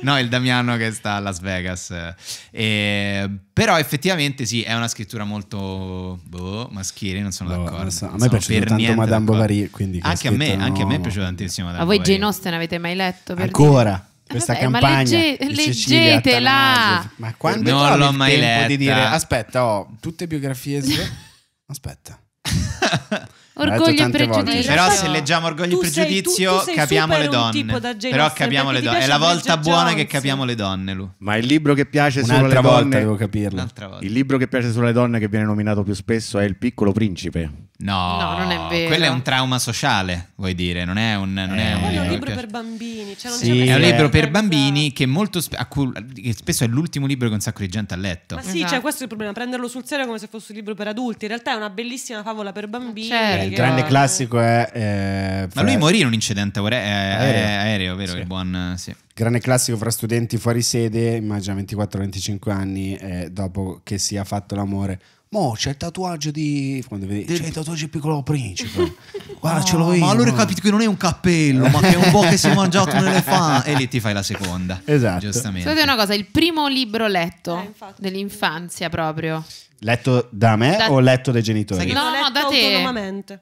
no, il Damiano che sta a Las Vegas. E, eh, però effettivamente sì, è una scrittura molto boh, maschile, non sono boh, d'accordo. So. A me è piaciuta tanto Madame Bovary, quindi... Anche a me, anche a me è piaciuta tantissimo Madame A voi Bovary. Jane Austen avete mai letto? Ancora? Dire? Ah, questa Vabbè, campagna legge, leggetela Tanasio, ma quando non l'ho mai tempo letta. di dire aspetta ho oh, tutte biografie [LAUGHS] aspetta [LAUGHS] Orgoglio e pregiudizio. Però se leggiamo orgoglio e pregiudizio tu, tu capiamo le donne. Però capiamo le donne. È la volta buona che capiamo le donne, Lu. Ma il libro che piace solo alle donne, devo capirlo. Il libro che piace solo alle donne che viene nominato più spesso è Il piccolo principe. No, no, non è vero. Quello è un trauma sociale, vuoi dire, non è un, non eh, è un libro, per bambini. Cioè sì, è un libro per bambini che molto sp cui, che spesso è l'ultimo libro che un sacco di gente ha letto. Ma sì, cioè esatto. cioè, questo è il problema, prenderlo sul serio come se fosse un libro per adulti. In realtà è una bellissima favola per bambini. Certo il grande classico è... Eh, fra... Ma lui morì in un incidente aereo, aereo, aereo vero? Sì. Il buon... Eh, sì. Grande classico fra studenti fuori sede, immagina 24-25 anni, eh, dopo che si è fatto l'amore Mo c'è il tatuaggio di. Quando vedi, Del... C'è il tatuaggio di Piccolo Principe. [LAUGHS] Guarda, no, ce l'ho io. Ma allora ho capito che non è un cappello, ma che è un po' che si è mangiato un elefante. [LAUGHS] E lì ti fai la seconda. Esatto. Giustamente. Sapete una cosa, il primo libro letto eh, dell'infanzia proprio. Letto da me da... o letto dai genitori? no, no, da te. Autonomamente.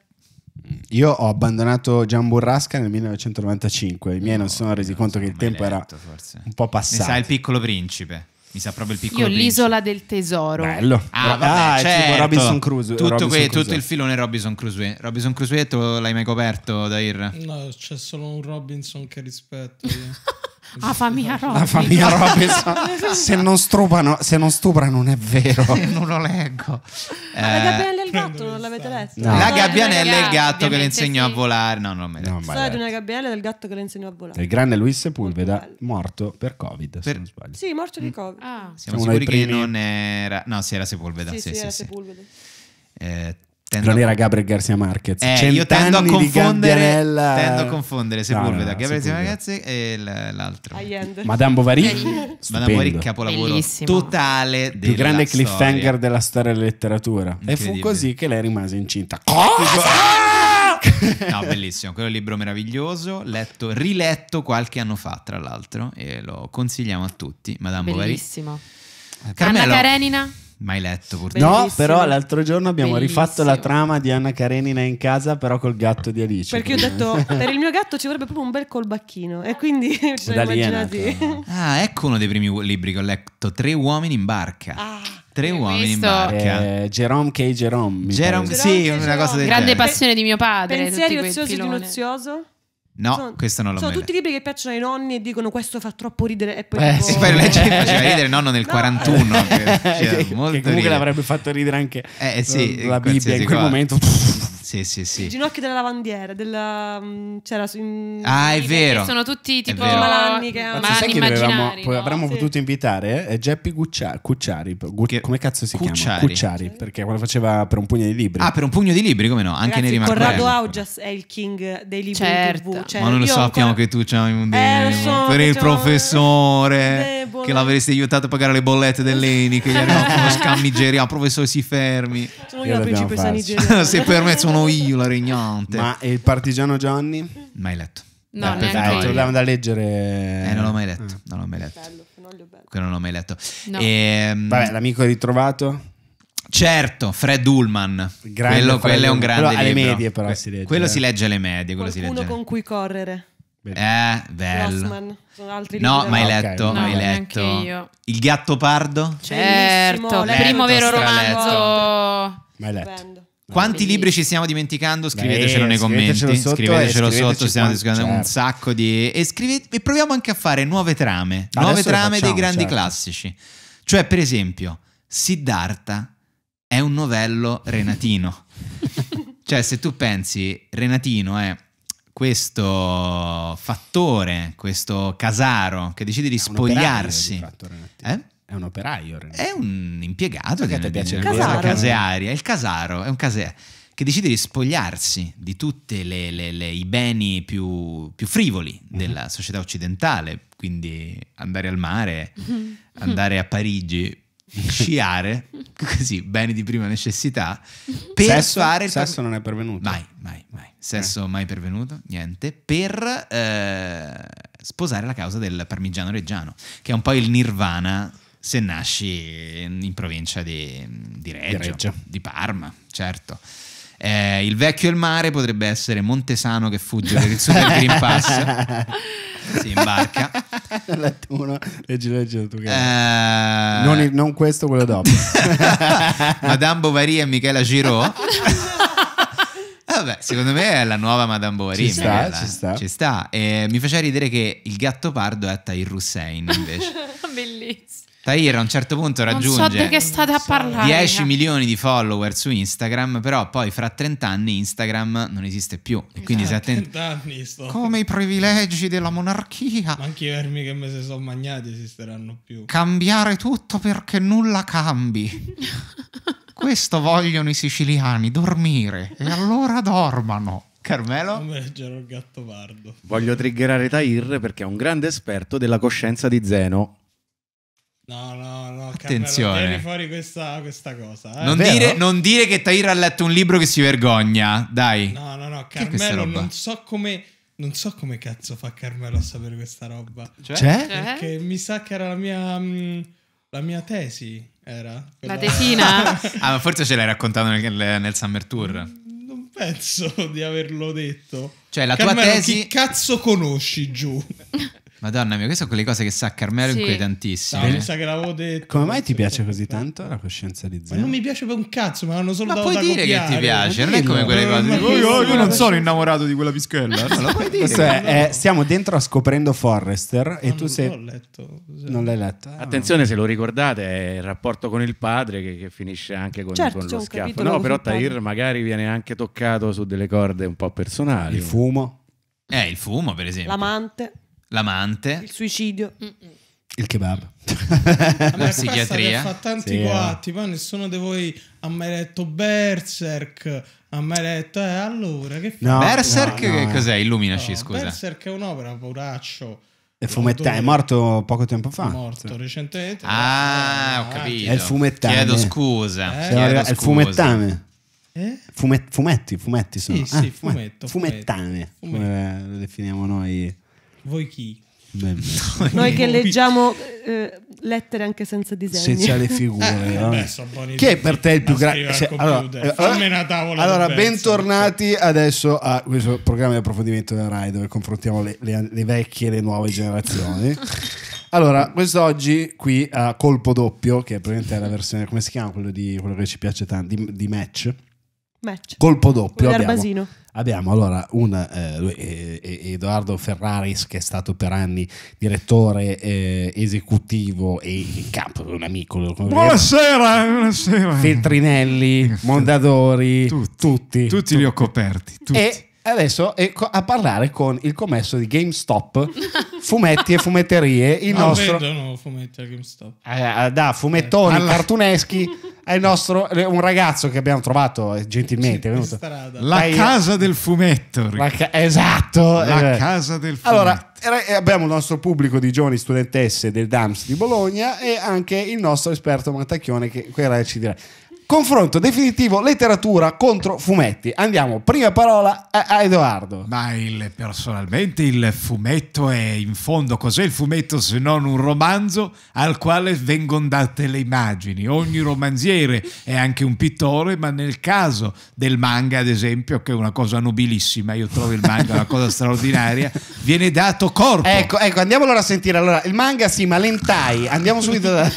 Io ho abbandonato Gian Burrasca nel 1995. I miei no, non si sono resi conto che il tempo letto, era forse. un po' passato. Ne sa il piccolo principe. Mi sa proprio il piccolo. Io l'isola del tesoro. Bello. Ah, vabbè, ah certo. Robinson Crusoe. Tutto, Robinson que, tutto, il filone Robinson Crusoe. Robinson Crusoe, tu l'hai mai coperto, Dair? No, c'è solo un Robinson che rispetto. [LAUGHS] a famiglia Robinson. La famiglia Robinson. se, non stupano, se non stupra non è vero. [LAUGHS] non lo leggo. Eh, la gabbianella e il gatto, non l'avete letto? No. La gabbianella e il gatto che le insegnò sì. a volare. No, non me no, Storia di una gabbianella e del gatto che le insegnò a volare. Il grande Luis Sepulveda morto per Covid, per... se non sbaglio. Sì, morto di mm. Covid. Ah. Siamo Uno sicuri che non era... No, si era Sepulveda. Sì, sì, sì, era sì Sepulveda. Eh, Tendo non a... era Gabriel Garcia Marquez. Eh, io tendo a confondere, tendo a confondere Sepulveda, no, no, Gabriel Garcia Marquez e l'altro. Madame Bovary, eh, Madame Bovary capolavoro Bellissimo. totale Del più grande storia. cliffhanger della storia della letteratura. E fu così che lei rimase incinta. Cosa? no, bellissimo, quello è un libro meraviglioso, letto, riletto qualche anno fa, tra l'altro, e lo consigliamo a tutti, Madame Bellissimo. Bovary. Bellissimo. Eh, Anna Karenina mai letto purtroppo. No, però l'altro giorno abbiamo Bellissimo. rifatto la trama di Anna Karenina in casa, però col gatto di Alice. Perché ho detto, [LAUGHS] per il mio gatto ci vorrebbe proprio un bel colbacchino. E quindi ci sono immaginati. Ah, ecco uno dei primi libri che ho letto, Tre uomini in barca. Ah. Tre uomini visto? in barca. Eh, Jerome K. Jerome. Jerome, Jerome sì, Jerome. una cosa del Grande genere. passione di mio padre. Pensieri oziosi di un ozioso. No, sono, questo non lo l'ho Sono tutti libri che piacciono ai nonni e dicono questo fa troppo ridere. E poi eh, tipo... sì, poi leggere [LAUGHS] faceva ridere il nonno nel no. 41. Che, cioè, [LAUGHS] che comunque ridere. l'avrebbe fatto ridere anche eh, sì, la Bibbia in quel qua. momento. [LAUGHS] Sì, sì, sì. Il ginocchio della lavandiera, della... Mm, c'era in... Ah, è vero. Sono tutti tipo malanni che hanno... Sai che dovevamo, no? avremmo sì. potuto invitare? È eh, Geppi Cucciari. come cazzo si Cucciari. chiama? Gucciari, perché quello faceva per un pugno di libri. Ah, per un pugno di libri, come no? Anche Neri Marco. Corrado Augias è il king dei libri certo. TV, cioè, Ma non lo sappiamo ancora... che tu c'hai un eh, so, per il professore che l'avresti aiutato a pagare le bollette dell'Eni, che gli arrivano [LAUGHS] uno scam nigeriano, professore si fermi. Sono io, la principessa nigeriana. [LAUGHS] Se per me sono io la regnante. Ma il partigiano Gianni? Mai letto. No, Beh, dai, te lo da leggere. Eh, non l'ho mai eh. letto. Eh. Non l'ho mai letto. Quello non l'ho mai letto. No. E, ehm, Vabbè, l'amico ritrovato? Certo, Fred Ullman. Grande quello, Fred quello è un grande però, libro. medie però si legge. Quello eh. si legge alle medie. Quello Qualcuno si legge. con cui correre. Eh, bello. altri no, mai letto, okay, mai letto. Io. Il gatto pardo? Certo, il primo vero romanzo. Mai letto. Quanti libri ci stiamo dimenticando? Scrivetecelo Beh, nei commenti. Scrivetecelo, eh, sotto, stiamo discutendo certo. un sacco di. E, scrivete, e, proviamo anche a fare nuove trame. Adesso nuove trame facciamo, dei grandi certo. classici. Cioè, per esempio, Siddhartha è un novello renatino. [LAUGHS] cioè, se tu pensi, Renatino è questo fattore, questo casaro che decide di spogliarsi. Di fatto, eh? È un operaio. Renato. È un impiegato che ti piace una cosa casearia. È il casaro, è un caseario che decide di spogliarsi di tutti i beni più, più frivoli mm-hmm. della società occidentale, quindi andare al mare, mm-hmm. andare a Parigi, mm-hmm. sciare, [LAUGHS] così, beni di prima necessità, mm-hmm. per sesso, fare... sesso per... non è pervenuto. Mai, mai, mai. Sesso eh. mai pervenuto, niente, per eh, sposare la causa del parmigiano reggiano, che è un po' il nirvana se nasci in provincia di, di, Reggio, di, Reggio, di Parma, certo. Eh, il vecchio e il mare potrebbe essere Montesano che fugge per il Super Green Pass. si [LAUGHS] imbarca. [LAUGHS] uno, leggi, leggi tu che... Eh... Non, non, questo, quello dopo. [LAUGHS] Madame Bovary e Michela Giraud. Eh, vabbè, secondo me è la nuova Madame Bovary. Ci sta, Michela. ci sta. Ci sta. Eh, mi faceva ridere che il gatto pardo è Tahir Hussein invece. Bellissimo. Tahir a un certo punto raggiunge so parlare, 10 eh. milioni di follower su Instagram, però poi fra 30 anni Instagram non esiste più. E quindi esatto, se attenti... Sto... Come i privilegi della monarchia. Ma anche i vermi che me si sono magnati esisteranno più. Cambiare tutto perché nulla cambi. [LAUGHS] Questo vogliono i siciliani, dormire. E allora dormano. Carmelo? Voglio triggerare Tahir perché è un grande esperto della coscienza di Zeno. No, no, no. Attenzione. Cammelo, fuori questa, questa cosa. Eh. Non, dire, non, dire, che Tahir ha letto un libro che si vergogna. Dai. No, no, no. Carmelo, non so come. Non so come cazzo fa Carmelo a sapere questa roba. Cioè? C'è? Cioè? Cioè? Perché mi sa che era la mia. Mm, la mia tesi era. Quella... La tesina? [LAUGHS] ah, forse ce l'hai raccontato nel, nel Summer Tour. Mm, non penso di averlo detto. Cioè, la Carmelo, tua tesi. Chi cazzo conosci giù? [LAUGHS] Madonna mia, queste sono quelle cose che sa Carmelo sì. inquietantissime. No, sa che l'avevo detto. Come mai ti piace così tanto la coscienza di zio? Ma non mi piace per un cazzo, ma hanno solo ma dato puoi dire copiare. che ti piace, non, è come quelle cose. Ma io, io, non sono innamorato di quella pischella. non lo puoi dire. Questo è, eh, stiamo dentro a scoprendo Forrester no, e ah, tu non sei... L'ho letto. Non l'hai letto? Ah. Attenzione se lo ricordate, è il rapporto con il padre che, che finisce anche con, certo, con lo schiaffo. No, però Tahir magari viene anche toccato su delle corde un po' personali. Il fumo. Eh, il fumo, per esempio. L'amante l'amante, il suicidio. Mm-mm. Il kebab. la psichiatria. Fa tanti sì, eh. guatti, ma nessuno di voi ha mai letto Berserk. Ha mai letto, eh, allora che no, Berserk no, no, che cos'è? Illuminaci, no, scusa. Berserk è un'opera, poraccio. E fumetta è morto poco tempo fa. È morto cioè. recentemente. Ah, eh, ho eh, capito. È il fumettame. Chiedo scusa. Eh? Chiedo è il fumettame. Eh? fumetti, fumetti sono. Sì, sì, ah, fumetto, fumettame, fumetto. come lo definiamo noi voi chi? Beh, [LAUGHS] Noi che leggiamo eh, lettere anche senza disegni. Senza le [LAUGHS] eh, figure. Eh, no? Eh. beh, Chi è per te il più grande? Se... Allora, eh, allora, allora bentornati adesso a questo programma di approfondimento della RAI dove confrontiamo le, le, le vecchie e le nuove generazioni. [LAUGHS] Allora, quest'oggi qui a colpo doppio, che è praticamente la versione, come si chiama quello, di, quello che ci piace tanto, di, di match Match. Colpo doppio. Abbiamo, abbiamo, allora un eh, eh Edoardo Ferraris che è stato per anni direttore eh, esecutivo e capo, un amico. Buonasera, buonasera. Feltrinelli, Mondadori, tutti, tutti, tutti, tutti li ho coperti. Tutti. E adesso è a parlare con il commesso di GameStop, fumetti e fumetterie. Il non nostro... vendono fumetti a GameStop. Eh, ah, da fumettoni, eh, cartuneschi. È nostro, un ragazzo che abbiamo trovato eh, gentilmente. Sì, la Dai, casa del fumetto. La ca- esatto. Eh. La eh. casa del fumetto. Allora, abbiamo il nostro pubblico di giovani studentesse del DAMS di Bologna e anche il nostro esperto Mattacchione che quella ci dirà confronto definitivo letteratura contro fumetti. Andiamo, prima parola a, Edoardo. Ma il, personalmente il fumetto è in fondo cos'è il fumetto se non un romanzo al quale vengono date le immagini. Ogni romanziere è anche un pittore, ma nel caso del manga, ad esempio, che è una cosa nobilissima, io trovo il manga una cosa straordinaria, viene dato corpo. Ecco, ecco, andiamo allora a sentire. Allora, il manga sì, ma l'entai, andiamo subito da...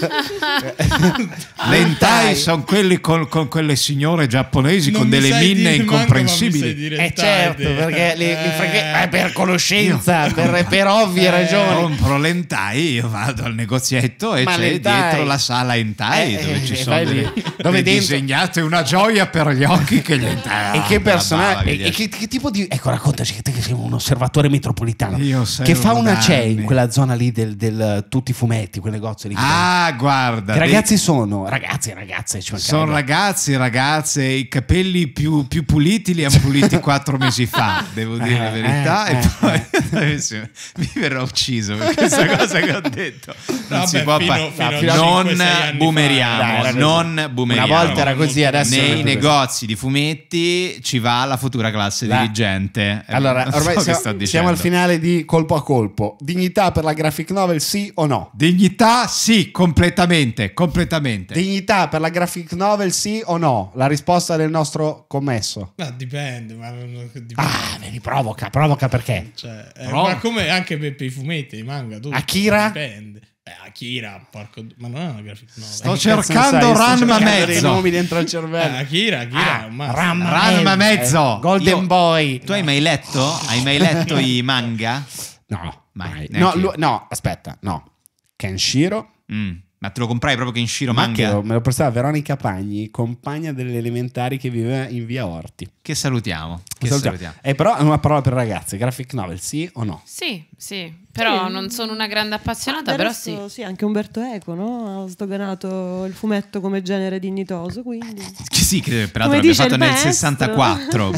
l'entai sono quelli con, con, quelle signore giapponesi non con delle minne dire, incomprensibili. Dire, eh certo, perché li, li frega- eh. eh, per conoscenza, per, per, ovvie eh. ragioni. Compro l'entai, io vado al negozietto e Ma c'è l'entai. dietro la sala entai eh, dove ci eh, sono delle, dove dentro... disegnate una gioia per gli occhi che gli entai. e che ah, personaggio, e, che, che, tipo di... Ecco, raccontaci che te che sei un osservatore metropolitano che fa una CE in quella zona lì del, del, tutti i fumetti, quel negozio lì. Ah, guarda. Che ragazzi dei... sono, ragazzi ragazze, ci sono sono ragazzi e ragazze, i capelli più, più, puliti li hanno puliti [LAUGHS] quattro mesi fa, devo dire la eh, verità, eh, e eh, poi eh. [LAUGHS] mi verrò ucciso per questa [LAUGHS] cosa che ho detto. Non si beh, può fino, fino no, non eh. boomeriamo, non boomeriamo. Una volta era così, adesso Nei negozi di fumetti ci va la futura classe Dai. dirigente. Allora, non ormai so siamo, siamo al finale di colpo a colpo. Dignità per la graphic novel sì o no? Dignità sì, completamente, completamente. Dignità per la graphic novel il sì o no? La risposta del nostro commesso. No, dipende. Ma... Ah, dipende. Ah, vedi, provoca, provoca perché? Cioè, eh, provoca. Ma come anche per, per i fumetti, i manga, tutto. Akira? Dipende. Beh, Akira, porco... Ma non è una graphic novel. Sto eh, cercando Ranma Mezzo. I nomi dentro il cervello. Eh, Akira, Akira, ah, ma... Ranma, Ranma Mezzo. Eh, Golden Io... Boy. Tu no. hai mai letto? hai mai letto [LAUGHS] i manga? No. Mai. No, no, aspetta, no. Kenshiro. Mm. Ma te lo comprai proprio che in Shiro Ma Manga? Che me lo prestava Veronica Pagni, compagna delle elementari che viveva in via Orti. Che salutiamo. Che salutiamo. Eh, però è una parola per ragazze, graphic novel, sì o no? Sì, sì, però sì. non sono una grande appassionata, ah, però sì. Sì, anche Umberto Eco, no? Ha sdoganato il fumetto come genere dignitoso, quindi... Che sì, che peraltro l'abbia fatto nel 64,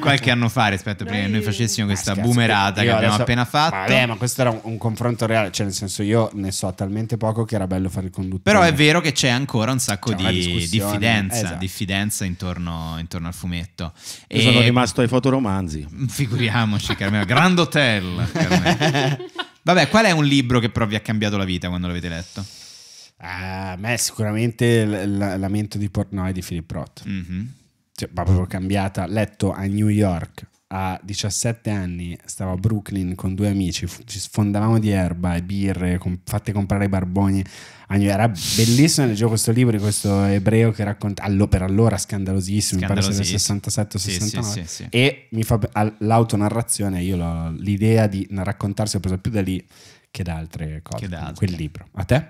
[LAUGHS] [LAUGHS] qualche anno fa rispetto a prima che noi facessimo questa ah, boomerata che abbiamo adesso... appena fatto. Ma, beh, ma questo era un, un, confronto reale, cioè nel senso io ne so talmente poco che era bello fare il conduttore. Però è vero che c'è ancora un sacco c'è di diffidenza, esatto. diffidenza intorno, intorno, al fumetto. e... sono rimasto pasto ai fotoromanzi. Mm, figuriamoci, Carmela. Grand Hotel. Carmela. Vabbè, qual è un libro che però vi ha cambiato la vita quando l'avete letto? A uh, me sicuramente l- l- Lamento di Portnoy di Philip Roth. Mm-hmm. Cioè, proprio cambiata, letto a New York a 17 anni stavo a Brooklyn con due amici, ci sfondavamo di erba e birre, com- fatte comprare i barboni. Era bellissimo leggevo questo libro di questo ebreo che racconta allo- per allora scandalosissimo, scandalosissimo. mi pare sia del 67 69 sì, sì, sì, e mi fa l'autonarrazione, io l'ho, l'idea di raccontarsi ho preso più da lì che da altre cose, da quel libro. A te?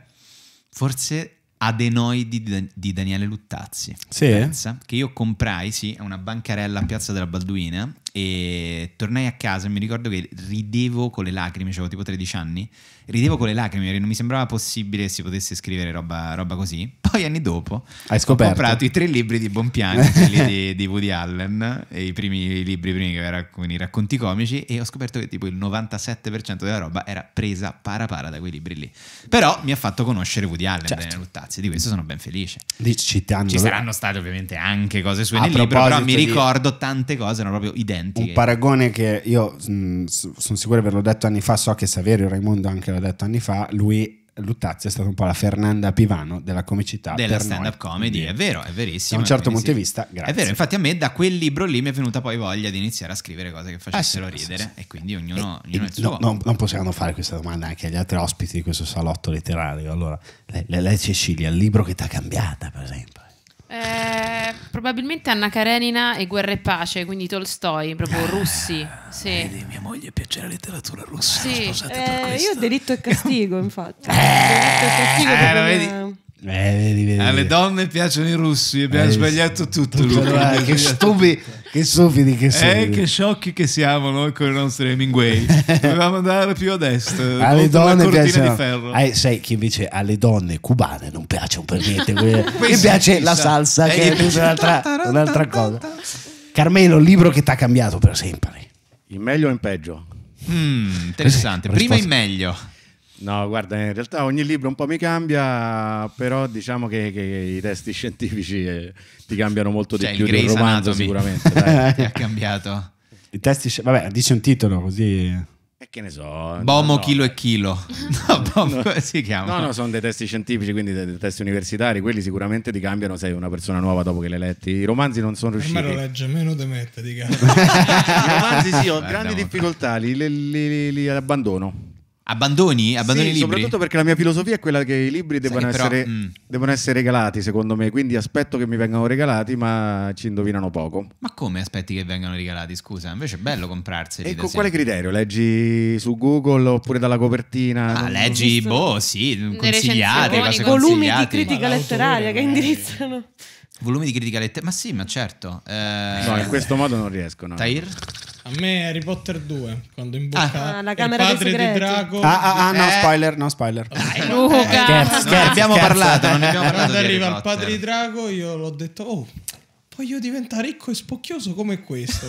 Forse Adenoidi di Daniele Luttazzi. Sì. Pensa, che io comprai, sì, a una bancarella a Piazza della Balduina e tornai a casa e mi ricordo che ridevo con le lacrime, cioè avevo tipo 13 anni, ridevo con le lacrime perché non mi sembrava possibile si potesse scrivere roba, roba così. [LAUGHS] Poi anni dopo Hai ho comprato i tre libri di Bonpiani, quelli di, di, Woody Allen, i primi i libri primi che erano i racconti comici e ho scoperto che tipo il 97% della roba era presa para para da quei libri lì. Però mi ha fatto conoscere Woody Allen certo. Daniel Luttazzi, di questo sono ben felice. Dici, Ci saranno state ovviamente anche cose sue a nel libro, però mi di... ricordo tante cose, erano proprio identiche clienti. Un paragone che io mm, sono sicuro di averlo detto anni fa, so che Saverio Raimondo anche l'ha detto anni fa, lui Luttazzi è stato un po' la Fernanda Pivano della comicità della stand up comedy, è vero, è verissimo. Da un certo punto di vista, grazie. È vero, infatti a me da quel libro lì mi è venuta poi voglia di iniziare a scrivere cose che facessero eh sì, ridere sì, sì. e quindi ognuno, e, ognuno e, il suo. No, non, non possiamo fare questa domanda anche agli altri ospiti di questo salotto letterario. Allora, lei, lei Cecilia, il libro che ti ha cambiata, per esempio. Eh, probabilmente Anna Karenina e Guerra e Pace, quindi Tolstoi, proprio ah, russi. Sì. Vedi, mia moglie piace la letteratura russa. Sì. Eh, io delitto e castigo, infatti. Eh, delitto e castigo eh, proprio... Eh, Alle donne piacciono i russi, abbiamo eh, sbagliato tutto. Luca, che, che stupi, che stupidi che siamo. Eh, che sciocchi che siamo noi con i nostri Hemingway. [LAUGHS] Dovevamo andare più a destra. Alle donne piacciono. Eh, sai che invece alle donne cubane non piacciono per niente. [LAUGHS] Mi piace la salsa, eh, che è un'altra, [LAUGHS] un'altra cosa. Carmelo, libro che ti ha cambiato per sempre. In meglio o in peggio? Mm, interessante. Prima in meglio. No, guarda, in realtà ogni libro un po' mi cambia, però diciamo che, che i testi [LAUGHS] scientifici eh, ti cambiano molto cioè, di più di romanzo Anatomy. sicuramente. Dai. [LAUGHS] ti ha cambiato. I testi, vabbè, dici un titolo così... E che ne so. Bomo, no, no. chilo e chilo. [LAUGHS] No, bomo, no. si chiama. No, no, sono dei testi scientifici, quindi dei, dei testi universitari. Quelli sicuramente ti cambiano, sei una persona nuova dopo che li hai letti. I romanzi non sono riusciti. Ma lo legge meno di me, ti I romanzi sì, ho Guarda, grandi difficoltà, li, li, li, li abbandono. Abbandoni, abbandoni sì, i libri? Soprattutto perché la mia filosofia è quella che i libri debbano, però, essere, mm. essere, regalati, secondo me. Quindi aspetto che mi vengano regalati, ma ci indovinano poco. Ma come aspetti che vengano regalati? Scusa, invece è bello comprarseli. E con quale criterio? Leggi su Google oppure dalla copertina? Ah, leggi, boh, sì, consigliate, cose volumi di critica letteraria che indirizzano. Volumi di critica letteraria? Ma sì, ma certo. Eh... No, in questo modo non riescono. Tair? A me Harry Potter 2, quando in bocca ah, la camera il padre di Draco. Ah, ah, ah no, eh. spoiler, no spoiler. Dai, eh, Luca. Eh, scherzo, scherzo, non abbiamo parlato, non abbiamo parlato. Quando arriva il padre di Draco, io l'ho detto, oh, voglio diventare ricco e spocchioso come questo.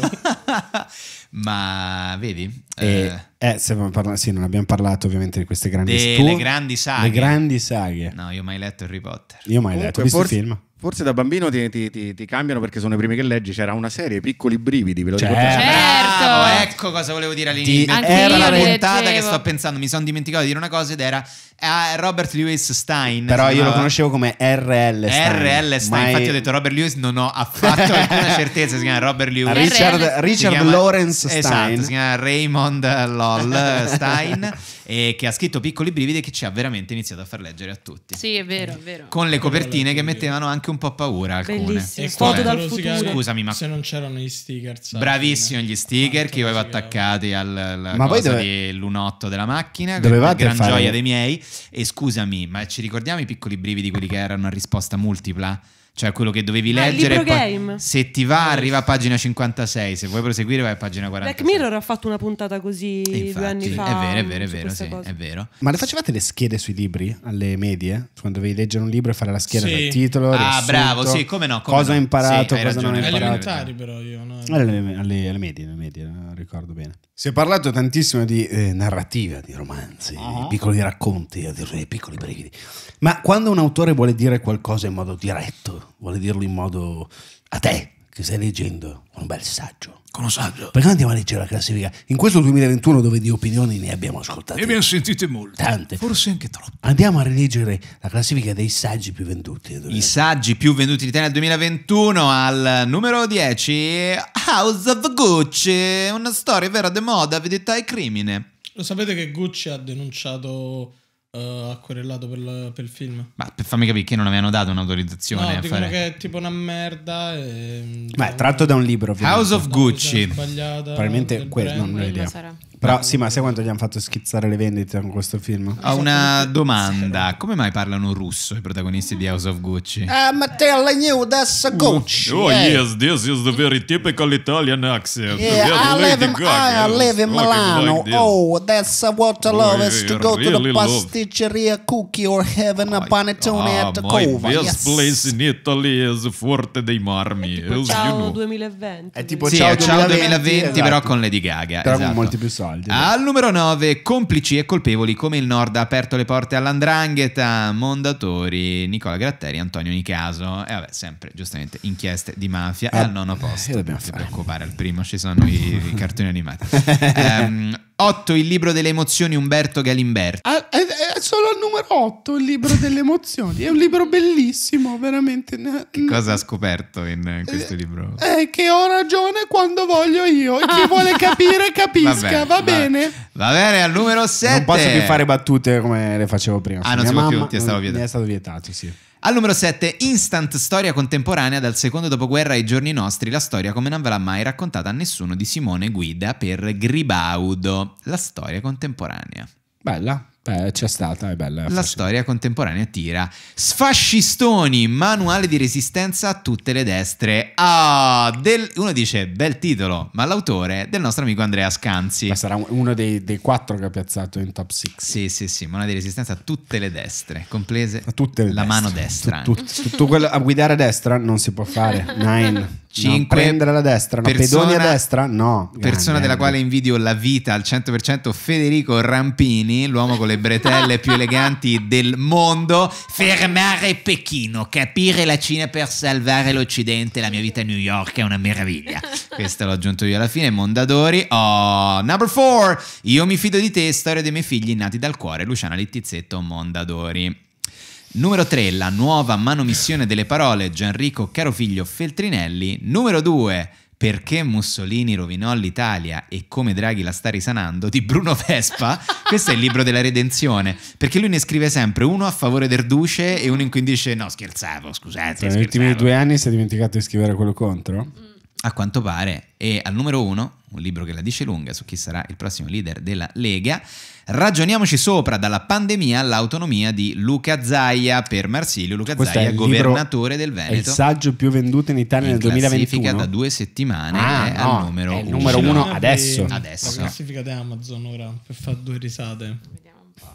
[LAUGHS] Ma vedi? E, eh, eh, parla- sì, non abbiamo parlato ovviamente di queste grandi storie. Le grandi saghe. Le grandi saghe. No, io ho mai letto Harry Potter. Io ho mai Comunque, letto, questo forse, film. Forse da bambino ti, ti, ti, ti, cambiano perché sono i primi che leggi. C'era una serie, piccoli brividi, ve lo certo. certo. ecco cosa volevo dire all'inizio. Era la puntata che sto pensando, mi sono dimenticato di dire una cosa ed era a ah, Robert Lewis Stein. Però io lo conoscevo come RL Stein. RL Stein, infatti ho detto Robert Lewis, non ho affatto alcuna [LAUGHS] certezza, si chiama Robert Lewis. Ah, Richard, Richard chiama, Lawrence esatto, Stein. Esatto, si chiama Raymond LOL Stein, [LAUGHS] e che ha scritto Piccoli Brividi e che ci ha veramente iniziato a far leggere a tutti. Sì, è vero, è vero. Con le copertine che mettevano anche un po' paura alcune. foto dal futuro. Scusami, ma... Se non c'erano gli sticker. Bravissimi gli sticker che io avevo attaccati al, alla ma cosa dove... dell'unotto della macchina, gran fare... gioia dei miei. E scusami, ma ci ricordiamo i piccoli brividi quelli che erano a risposta multipla? cioè quello che dovevi eh, leggere. Ah, se ti va, arriva a pagina 56. Se vuoi proseguire, vai a pagina 46. Black Mirror ha fatto una puntata così Infatti, due anni fa. È vero, è vero, è vero, sì, è vero, Ma le facevate le schede sui libri alle medie? Quando dovevi leggere un libro e fare la scheda sì. del titolo? Ah, bravo, sì, come no? Come cosa no. ho imparato, sì, cosa non ho imparato. elementari, però io. No. Ah, alle, alle, alle, medie, alle medie, ricordo bene. Si è parlato tantissimo di eh, narrativa, di romanzi, uh-huh. di ah. piccoli racconti, piccoli brividi. Ma quando un autore vuole dire qualcosa in modo diretto, vuole dirlo in modo a te che stai leggendo, un bel saggio. Con un saggio. Perché andiamo a leggere la classifica? In questo 2021 dove di opinioni ne abbiamo ascoltate. Ne abbiamo sentite molte. Tante. Forse anche troppe. Andiamo a rileggere la classifica dei saggi più venduti. I saggi più venduti in Italia nel 2021 al numero 10 House of Gucci, una storia vera de moda, vedetta e crimine. Lo sapete che Gucci ha denunciato uh, eh, ha per, la, per, il film. Ma per farmi capire che non avevano dato un'autorizzazione no, a fare. che è tipo una merda. E... Beh, tratto da un libro. Ovviamente. House of Gucci. Probabilmente quello, non ho idea. Però sì, ma sai quanto gli hanno fatto schizzare le vendite con questo film? Ho una domanda. Come mai parlano russo i protagonisti di House of Gucci? I'm eh, telling you, that's a Gucci. Oh, oh eh. yes, this is the very typical Italian accent. Yeah, I live, in, I live in Milano. oh, that's what I love is to go to the pasticceria cookie or having a panettone at the Cova. Yes, place in Italy is Forte dei Marmi. Ciao 2020. È tipo eh, ciao, 2020, però esatto. con Lady Gaga. Però con esatto. molti più soldi soldi. Al numero 9, complici e colpevoli come il Nord ha aperto le porte all'andrangheta, Mondatori, Nicola Gratteri, Antonio Nicaso. E vabbè, sempre giustamente inchieste di mafia. Eh, al nono posto. Eh, non si preoccupare, al primo ci sono i, i cartoni animati. um, [LAUGHS] 8 il libro delle emozioni Umberto Galimberti. Ah, è, è, solo al numero 8 il libro delle emozioni. È un libro bellissimo, veramente. Che cosa ha scoperto in questo eh, libro? È eh, che ho ragione quando voglio io. E chi vuole capire, capisca. Vabbè, va, bene. Va bene, al numero 7. Non posso più fare battute come le facevo prima. Ah, non si può più, ti è stato vietato. Mi è stato vietato, sì. Al numero 7, Instant Storia Contemporanea dal secondo dopoguerra ai giorni nostri, la storia come non ve l'ha mai raccontata a nessuno di Simone Guida per Gribaudo, la storia contemporanea. Bella, Beh, c'è stata, è bella. La storia contemporanea tira. Sfascistoni, manuale di resistenza a tutte le destre. Ah, del... uno dice bel titolo, ma l'autore del nostro amico Andrea Scanzi. Ma sarà uno dei, dei, quattro che ha piazzato in top six. Sì, sì, sì, manuale di resistenza a tutte le destre, comprese la destre. mano destra. Tut, tut, tutto quello a guidare a destra non si può fare. [LAUGHS] Nine. 5 no, prendere la destra, no. persona, pedoni a destra? No. Persona grande, della grande. quale invidio la vita al 100%, Federico Rampini, l'uomo con le bretelle più eleganti del mondo. Fermare Pechino, capire la Cina per salvare l'Occidente, la mia vita a New York è una meraviglia. Questo l'ho aggiunto io alla fine, Mondadori. Oh, number 4. Io mi fido di te, storia dei miei figli nati dal cuore, Luciana Littizzetto Mondadori. Numero 3, la nuova manomissione delle parole Gianrico Carofiglio Feltrinelli. Numero 2, perché Mussolini rovinò l'Italia e come Draghi la sta risanando di Bruno Vespa. Questo è il libro della redenzione, perché lui ne scrive sempre uno a favore del duce e uno in cui dice no scherzavo, scusate. Cioè, negli ultimi due anni si è dimenticato di scrivere quello contro? A quanto pare. E al numero 1, un libro che la dice lunga su chi sarà il prossimo leader della Lega, Ragioniamoci sopra, dalla pandemia all'autonomia di Luca Zaia per Marsilio. Luca Questo Zaia, governatore del Veneto. È il saggio più venduto in Italia in nel 2021. In classifica da due settimane ah, è eh, no, al numero, è numero uno. uno adesso. adesso. La classifica di Amazon ora, per fare due risate.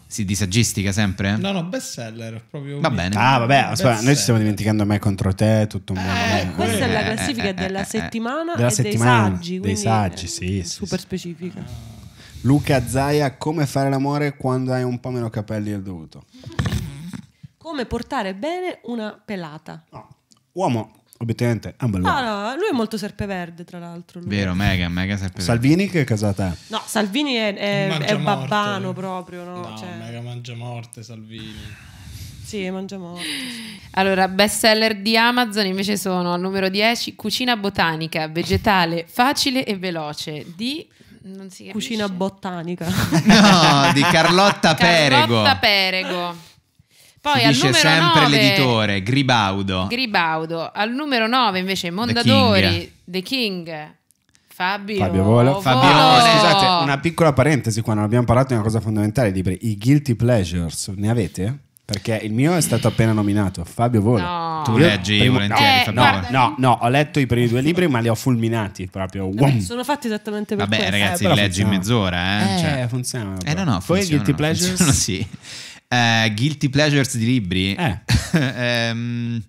Si disaggistica sempre? No, no, best seller proprio. Va bene. Ah, vabbè, aspetta, noi ci stiamo dimenticando me contro te, tutto un eh, mondo. Eh, questa eh, è la eh, classifica eh, della settimana della settimana, dei saggi, dei saggi, sì, super sì, specifica. Sì. Luca Zaia, come fare l'amore quando hai un po' meno capelli del dovuto? Come portare bene una pelata. No. Uomo, obiettivamente, è un bel uomo. Ah, no, lui è molto serpeverde, tra l'altro. Lui. Vero, mega, mega serpeverde. Salvini che casata è? No, Salvini è, è, è babbano proprio, no? No, cioè... mega mangiamorte Salvini. Sì, mangia mangiamo. Allora, best seller di Amazon invece sono al numero 10 Cucina botanica, vegetale, facile e veloce di non si Cucina botanica. [LAUGHS] no, di Carlotta Perego. Carlotta Perego. Poi si al dice sempre 9, l'editore, Gribaudo. Gribaudo. Al numero 9 invece Mondadori, The King. The King. Fabio. Fabio Volo. Fabio Oh, scusate, una piccola parentesi qua, non abbiamo parlato di una cosa fondamentale, libri. I guilty pleasures, ne avete? Perché il mio è stato appena nominato, Fabio Volo. No. Tu leggi primo... volentieri, eh, no, no, no, ho letto i primi due libri, ma li ho fulminati proprio. Vabbè, sono fatti esattamente per Vabbè, questo. ragazzi, eh, li leggi in mezz'ora, eh? Eh, cioè... funziona. Eh, no, no, funziona, Poi Guilty Pleasures? Funziona, sì. Uh, guilty Pleasures di libri? Eh. um, [LAUGHS]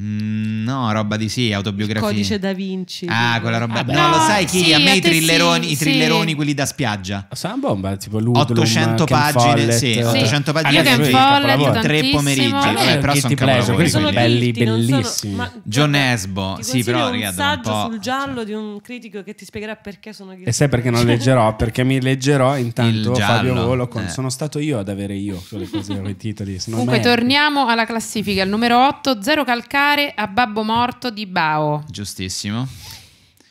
Mm, no, roba di sì, autobiografia. Codice da Vinci. Ah, quella roba. Ah, no, no, lo sai chi? Sì, a me i trilleroni, sì, i trilleroni sì. quelli da spiaggia. Sono una bomba, tipo Ludlum, 800 pagine, Follett, sì, 800 pagine. Io Ken Follett, tre pomeriggi, vabbè, però sono capolavori. Sono belli, bellissimi. Sono, ma, John Esbo, sì, però un ragazzi, un sul cioè. giallo di un critico che ti spiegherà perché sono E sai perché non leggerò? Perché mi leggerò intanto Fabio Volo eh. sono stato io ad avere io sulle cose, i titoli. Comunque torniamo alla classifica, il numero 8, Zero Calcare dedicare a Babbo Morto di Bao. Giustissimo.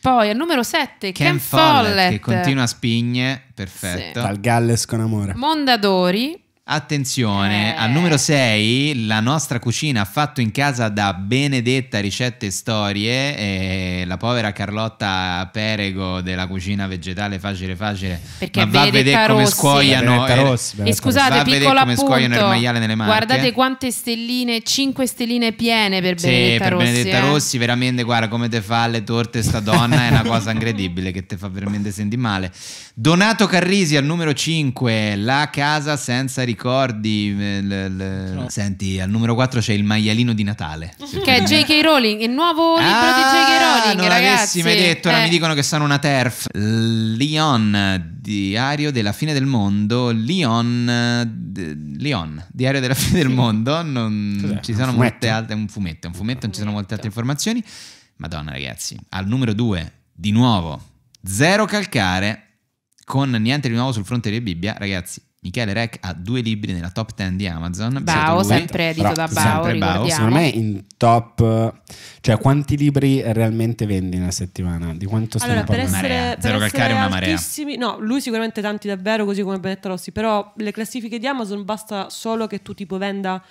Poi al numero 7 Ken, Ken Follett, Follett, che continua a spigne, perfetto. Sì. Dal Galles con amore. Mondadori Attenzione, eh. al numero 6 la nostra cucina fatto in casa da Benedetta Ricette e Storie, e la povera Carlotta Perego della cucina vegetale facile facile, Perché ma va a vedere come Rossi. scuoiano Benedetta Rossi, Benedetta e scusate, va vedere come scuoiano il maiale nelle mani. Guardate quante stelline, 5 stelline piene per Benedetta sì, per Rossi. Benedetta eh. Rossi veramente guarda come te fa le torte sta donna, è una cosa incredibile che te fa veramente sentire male. Donato Carrisi al numero 5, la casa senza ricordo ricordi. Le, eh, le... No. Senti, al numero 4 c'è il maialino di Natale. Che è J.K. Rowling, il nuovo libro ah, di J.K. Rowling. Non ragazzi. l'avessi mai detto, ora eh. mi dicono che sono una TERF. Leon, diario della fine del mondo. Leon, Leon diario della fine del mondo. Non Cos'è? ci sono molte altre. Un fumetto, un fumetto, non ci sono molte altre informazioni. Madonna, ragazzi. Al numero 2, di nuovo, zero calcare con niente di nuovo sul fronte di Bibbia, ragazzi, Michele Rec ha due libri nella top 10 di Amazon. Bao, sempre edito Però, da Bao, Bao. Secondo me in top... Cioè, quanti libri realmente vendi una settimana? Di quanto stiamo allora, parlando? Per essere, Zero calcare una marea. No, lui sicuramente tanti davvero, così come Benetta Rossi. Però le classifiche di Amazon basta solo che tu tipo venda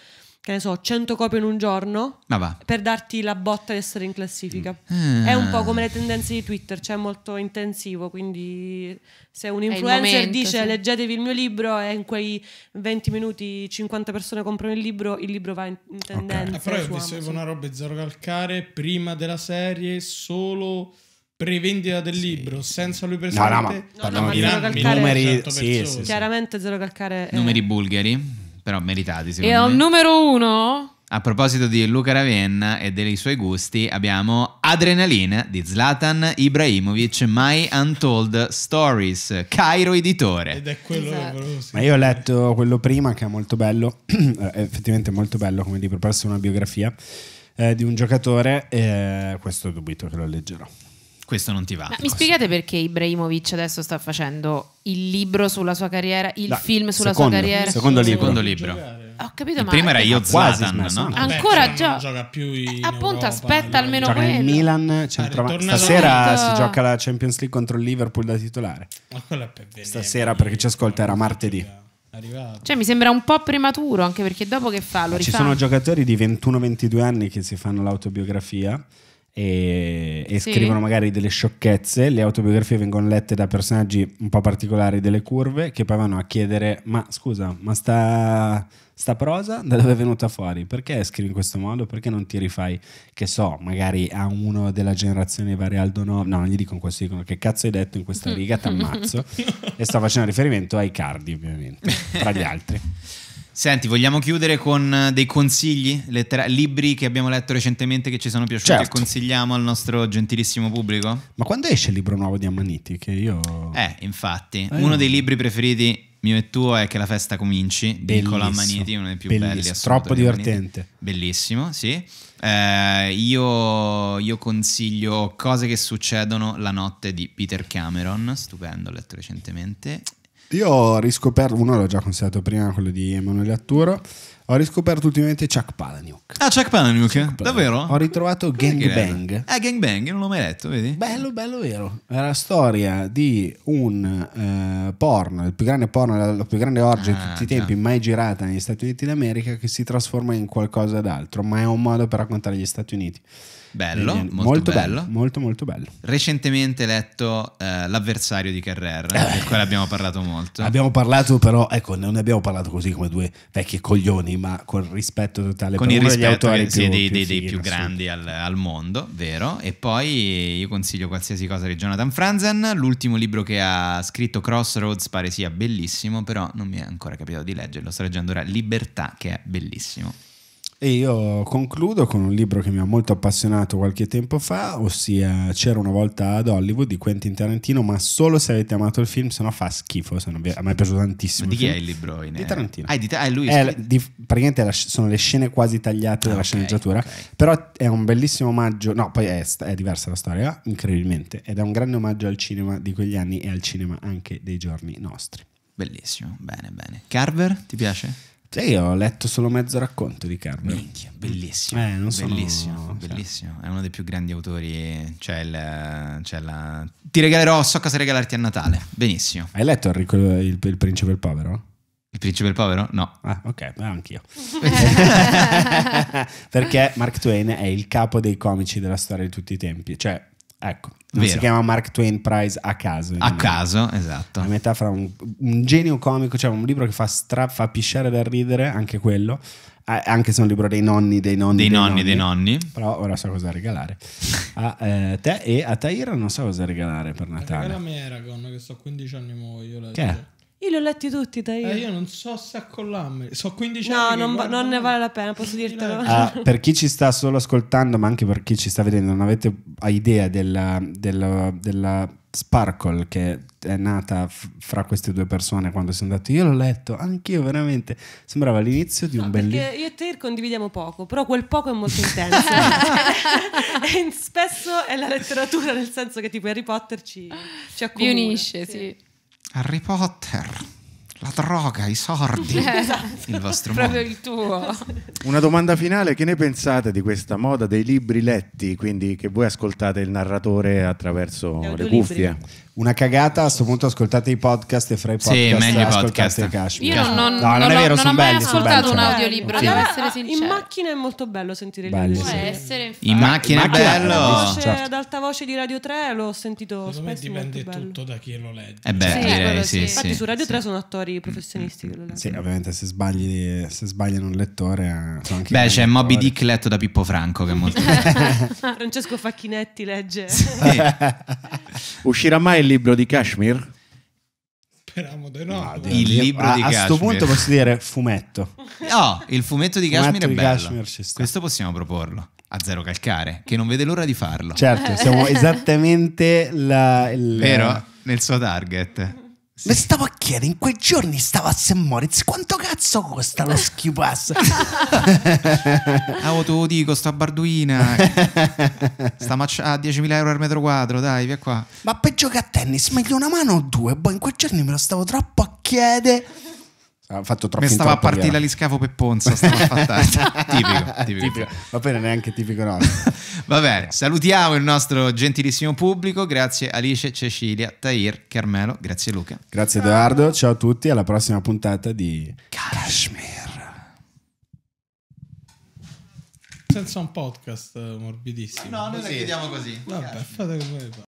che ne so, 100 copie in un giorno per darti la botta di essere in classifica. Mm. È un ah. po' come le tendenze di Twitter, cioè molto intensivo, quindi se un influencer momento, dice sì. leggetevi il mio libro e in quei 20 minuti 50 persone comprano il libro, il libro va in, in tendenza. Okay. Ah, però io dicevo una roba di zero calcare prima della serie solo prevendita del sì. libro senza lui presente no, no, ma, no, no, ma zero calcare, numeri, sì, sì, chiaramente zero calcare numeri eh. bulgari però meritati secondo e E al numero uno... A proposito di Luca Ravenna e dei suoi gusti, abbiamo Adrenalina di Zlatan Ibrahimovic, My Untold Stories, Cairo Editore. Ed è quello esatto. che Ma io ho letto quello prima che è molto bello, è [CLEARS THROAT] eh, effettivamente molto bello come libro, però è una biografia eh, di un giocatore, eh, questo dubito che lo leggerò questo non ti va. Ma mi spiegate perché Ibrahimovic adesso sta facendo il libro sulla sua carriera, il la, film sulla secondo, sua carriera? Secondo libro. Secondo libro. Ho capito, il ma prima era io Zlatan, no? Ancora Beh, cioè, già. gioca più in ah, Appunto, Europa, aspetta almeno gioca quello. Milan, centrova- cioè, stasera si gioca la Champions League contro il Liverpool da titolare. Ma quella è per venire, Stasera perché ci ascolta era martedì. Arrivato. Cioè, mi sembra un po' prematuro, anche perché dopo che fa lo Ci sono giocatori di 21-22 anni che si fanno l'autobiografia e, e sì. scrivono magari delle sciocchezze, le autobiografie vengono lette da personaggi un po' particolari delle curve che poi vanno a chiedere ma scusa, ma sta, sta prosa da dove è venuta fuori? Perché scrivi in questo modo? Perché non ti rifai, che so, magari a uno della generazione Varialdo no, no, gli dicono questo, dicono che cazzo hai detto in questa riga, ti ammazzo [LAUGHS] e sto facendo riferimento ai cardi ovviamente, tra gli altri. Senti, vogliamo chiudere con eh, dei consigli, lettera- libri che abbiamo letto recentemente che ci sono piaciuti certo. e consigliamo al nostro gentilissimo pubblico? Ma quando esce il libro nuovo di Ammaniti? Che io... Eh, infatti, eh. uno dei libri preferiti mio e tuo è Che la festa cominci, di Nicola Ammaniti, uno dei più Bellissimo. belli. Troppo divertente. Bellissimo, sì. Eh, io, io, consiglio Cose che succedono la notte di Peter Cameron, stupendo, ho letto recentemente. Io ho riscoperto, uno l'ho già consigliato prima, quello di Emanuele Atturo. Ho riscoperto ultimamente Chuck Palahniuk. Ah, Chuck Palahniuk, davvero? Ho ritrovato Gangbang. Ah, Gangbang, non l'ho mai letto, vedi? Bello, bello, vero. È la storia di un eh, porno, il più grande porno, la, la più grande orgia ah, di tutti i tempi, mai girata negli Stati Uniti d'America, che si trasforma in qualcosa d'altro, ma è un modo per raccontare gli Stati Uniti. Bello, molto, molto bello. bello. Molto molto bello. Recentemente letto eh, L'avversario di Carrer, eh. del quale abbiamo parlato molto. Abbiamo parlato però, ecco, non ne abbiamo parlato così come due vecchi coglioni, ma con rispetto totale con per il rispetto degli autori che, più, sì, dei, più, dei, dei più grandi al, al, mondo, vero? E poi io consiglio qualsiasi cosa di Jonathan Franzen, l'ultimo libro che ha scritto Crossroads pare sia bellissimo, però non mi è ancora capitato di leggerlo, sto leggendo ora Libertà che è bellissimo. E io concludo con un libro che mi ha molto appassionato qualche tempo fa, ossia C'era una volta ad Hollywood di Quentin Tarantino, ma solo se avete amato il film, se no fa schifo, se non vi è, a me è piaciuto tantissimo. Ma di chi è il libro? In di eh? Tarantino. Ah, di ta- ah, lui è, è praticamente sono le scene quasi tagliate della ah, okay, sceneggiatura, okay. però è un bellissimo omaggio, no, poi è, è diversa la storia, incredibilmente, ed è un grande omaggio al cinema di quegli anni e al cinema anche dei giorni nostri. Bellissimo, bene, bene. Carver, ti piace? Sì, cioè, io ho letto solo mezzo racconto di Carmen. Minchia, bellissimo. Eh, sono... bellissimo, cioè. bellissimo. È uno dei più grandi autori. C'è cioè il, c'è la... Ti regalerò, so cosa regalarti a Natale. Benissimo. Hai letto Enrico il, il principe e il povero? Il principe del povero? No. Ah, ok, beh, anch'io. [LAUGHS] Perché Mark Twain è il capo dei comici della storia di tutti i tempi. Cioè, Ecco, non si chiama Mark Twain Prize a caso. A caso, esatto. La metafora, un, un genio comico, cioè un libro che fa, stra, fa pisciare dal ridere, anche quello. Eh, anche se è un libro dei nonni, dei nonni. Dei, dei nonni, nonni, dei nonni. Però ora so cosa regalare. A eh, te e a Taira non so cosa regalare per Natale. Regalami Eragon, che so 15 anni muoio. Che è? Io li ho letti tutti, dai. Eh, io non so se accollarmi. So 15 no, anni. No, non, guardo... non, ne vale la pena, posso dirtelo. Ah, per chi ci sta solo ascoltando, ma anche per chi ci sta vedendo, non avete idea della, della, della Sparkle che è nata fra queste due persone quando sono andato io l'ho letto anch'io veramente sembrava l'inizio di un no, bellissimo io e te condividiamo poco però quel poco è molto intenso [LAUGHS] spesso è la letteratura nel senso che tipo Harry Potter ci, ci accomuna, unisce sì. sì. Harry Potter, la droga, i sordi, [LAUGHS] esatto. il vostro mondo. Proprio il tuo. Una domanda finale, che ne pensate di questa moda dei libri letti, quindi che voi ascoltate il narratore attraverso le cuffie? Libri una cagata, a questo punto ascoltate i podcast e fra i podcast sì, meglio ascoltate podcast. Io cioè, non, no, non, non è vero, non ho mai ascoltato belli, un cioè, audiolibro, sì. In macchina è molto bello sentire il libro. Sì. in macchina è bello. Eh, voce, certo. Ad alta voce di Radio 3 l'ho sentito Secondo spesso. dipende tutto da chi lo legge. Eh beh, sì, direi, sì, Infatti su Radio 3 sono attori professionisti che lo leggono. Sì, ovviamente se sbagli, se sbagliano un lettore... Eh, beh, c'è Moby Dick letto da Pippo Franco che è molto... [LAUGHS] Francesco Facchinetti legge. [LAUGHS] [LAUGHS] Uscirà mai il libro di Kashmir? Speriamo di no. no il libro di a Kashmir. A questo punto posso dire fumetto. No, il fumetto di fumetto Kashmir di è bello. Kashmir Questo possiamo proporlo. A zero calcare, che non vede l'ora di farlo. Certo, siamo [LAUGHS] esattamente la, il... Vero? Nel suo target. Sì. Mi stavo a chiedere, in quei giorni stavo a St. Moritz, quanto cazzo costa lo ski pass? [LAUGHS] ah, oh, te lo dico, sta barduina. sta a 10.000 euro al metro quadro, dai, via qua. Ma per giocare a tennis, meglio una mano o due? Boh, in quei giorni me lo stavo troppo a chiedere. Ha fatto troppo Mi stava a partire l'aliscafo per Ponza, tipico, [LAUGHS] tipico. tipico. Va bene, neanche tipico no. [LAUGHS] Va bene, salutiamo il nostro gentilissimo pubblico, grazie Alice, Cecilia, Tahir, Carmelo, grazie Luca. Grazie Edoardo, ciao a tutti, alla prossima puntata di Kashmir. Senza un podcast eh, morbidissimo. No, noi così. la chiediamo così. Vabbè, fate come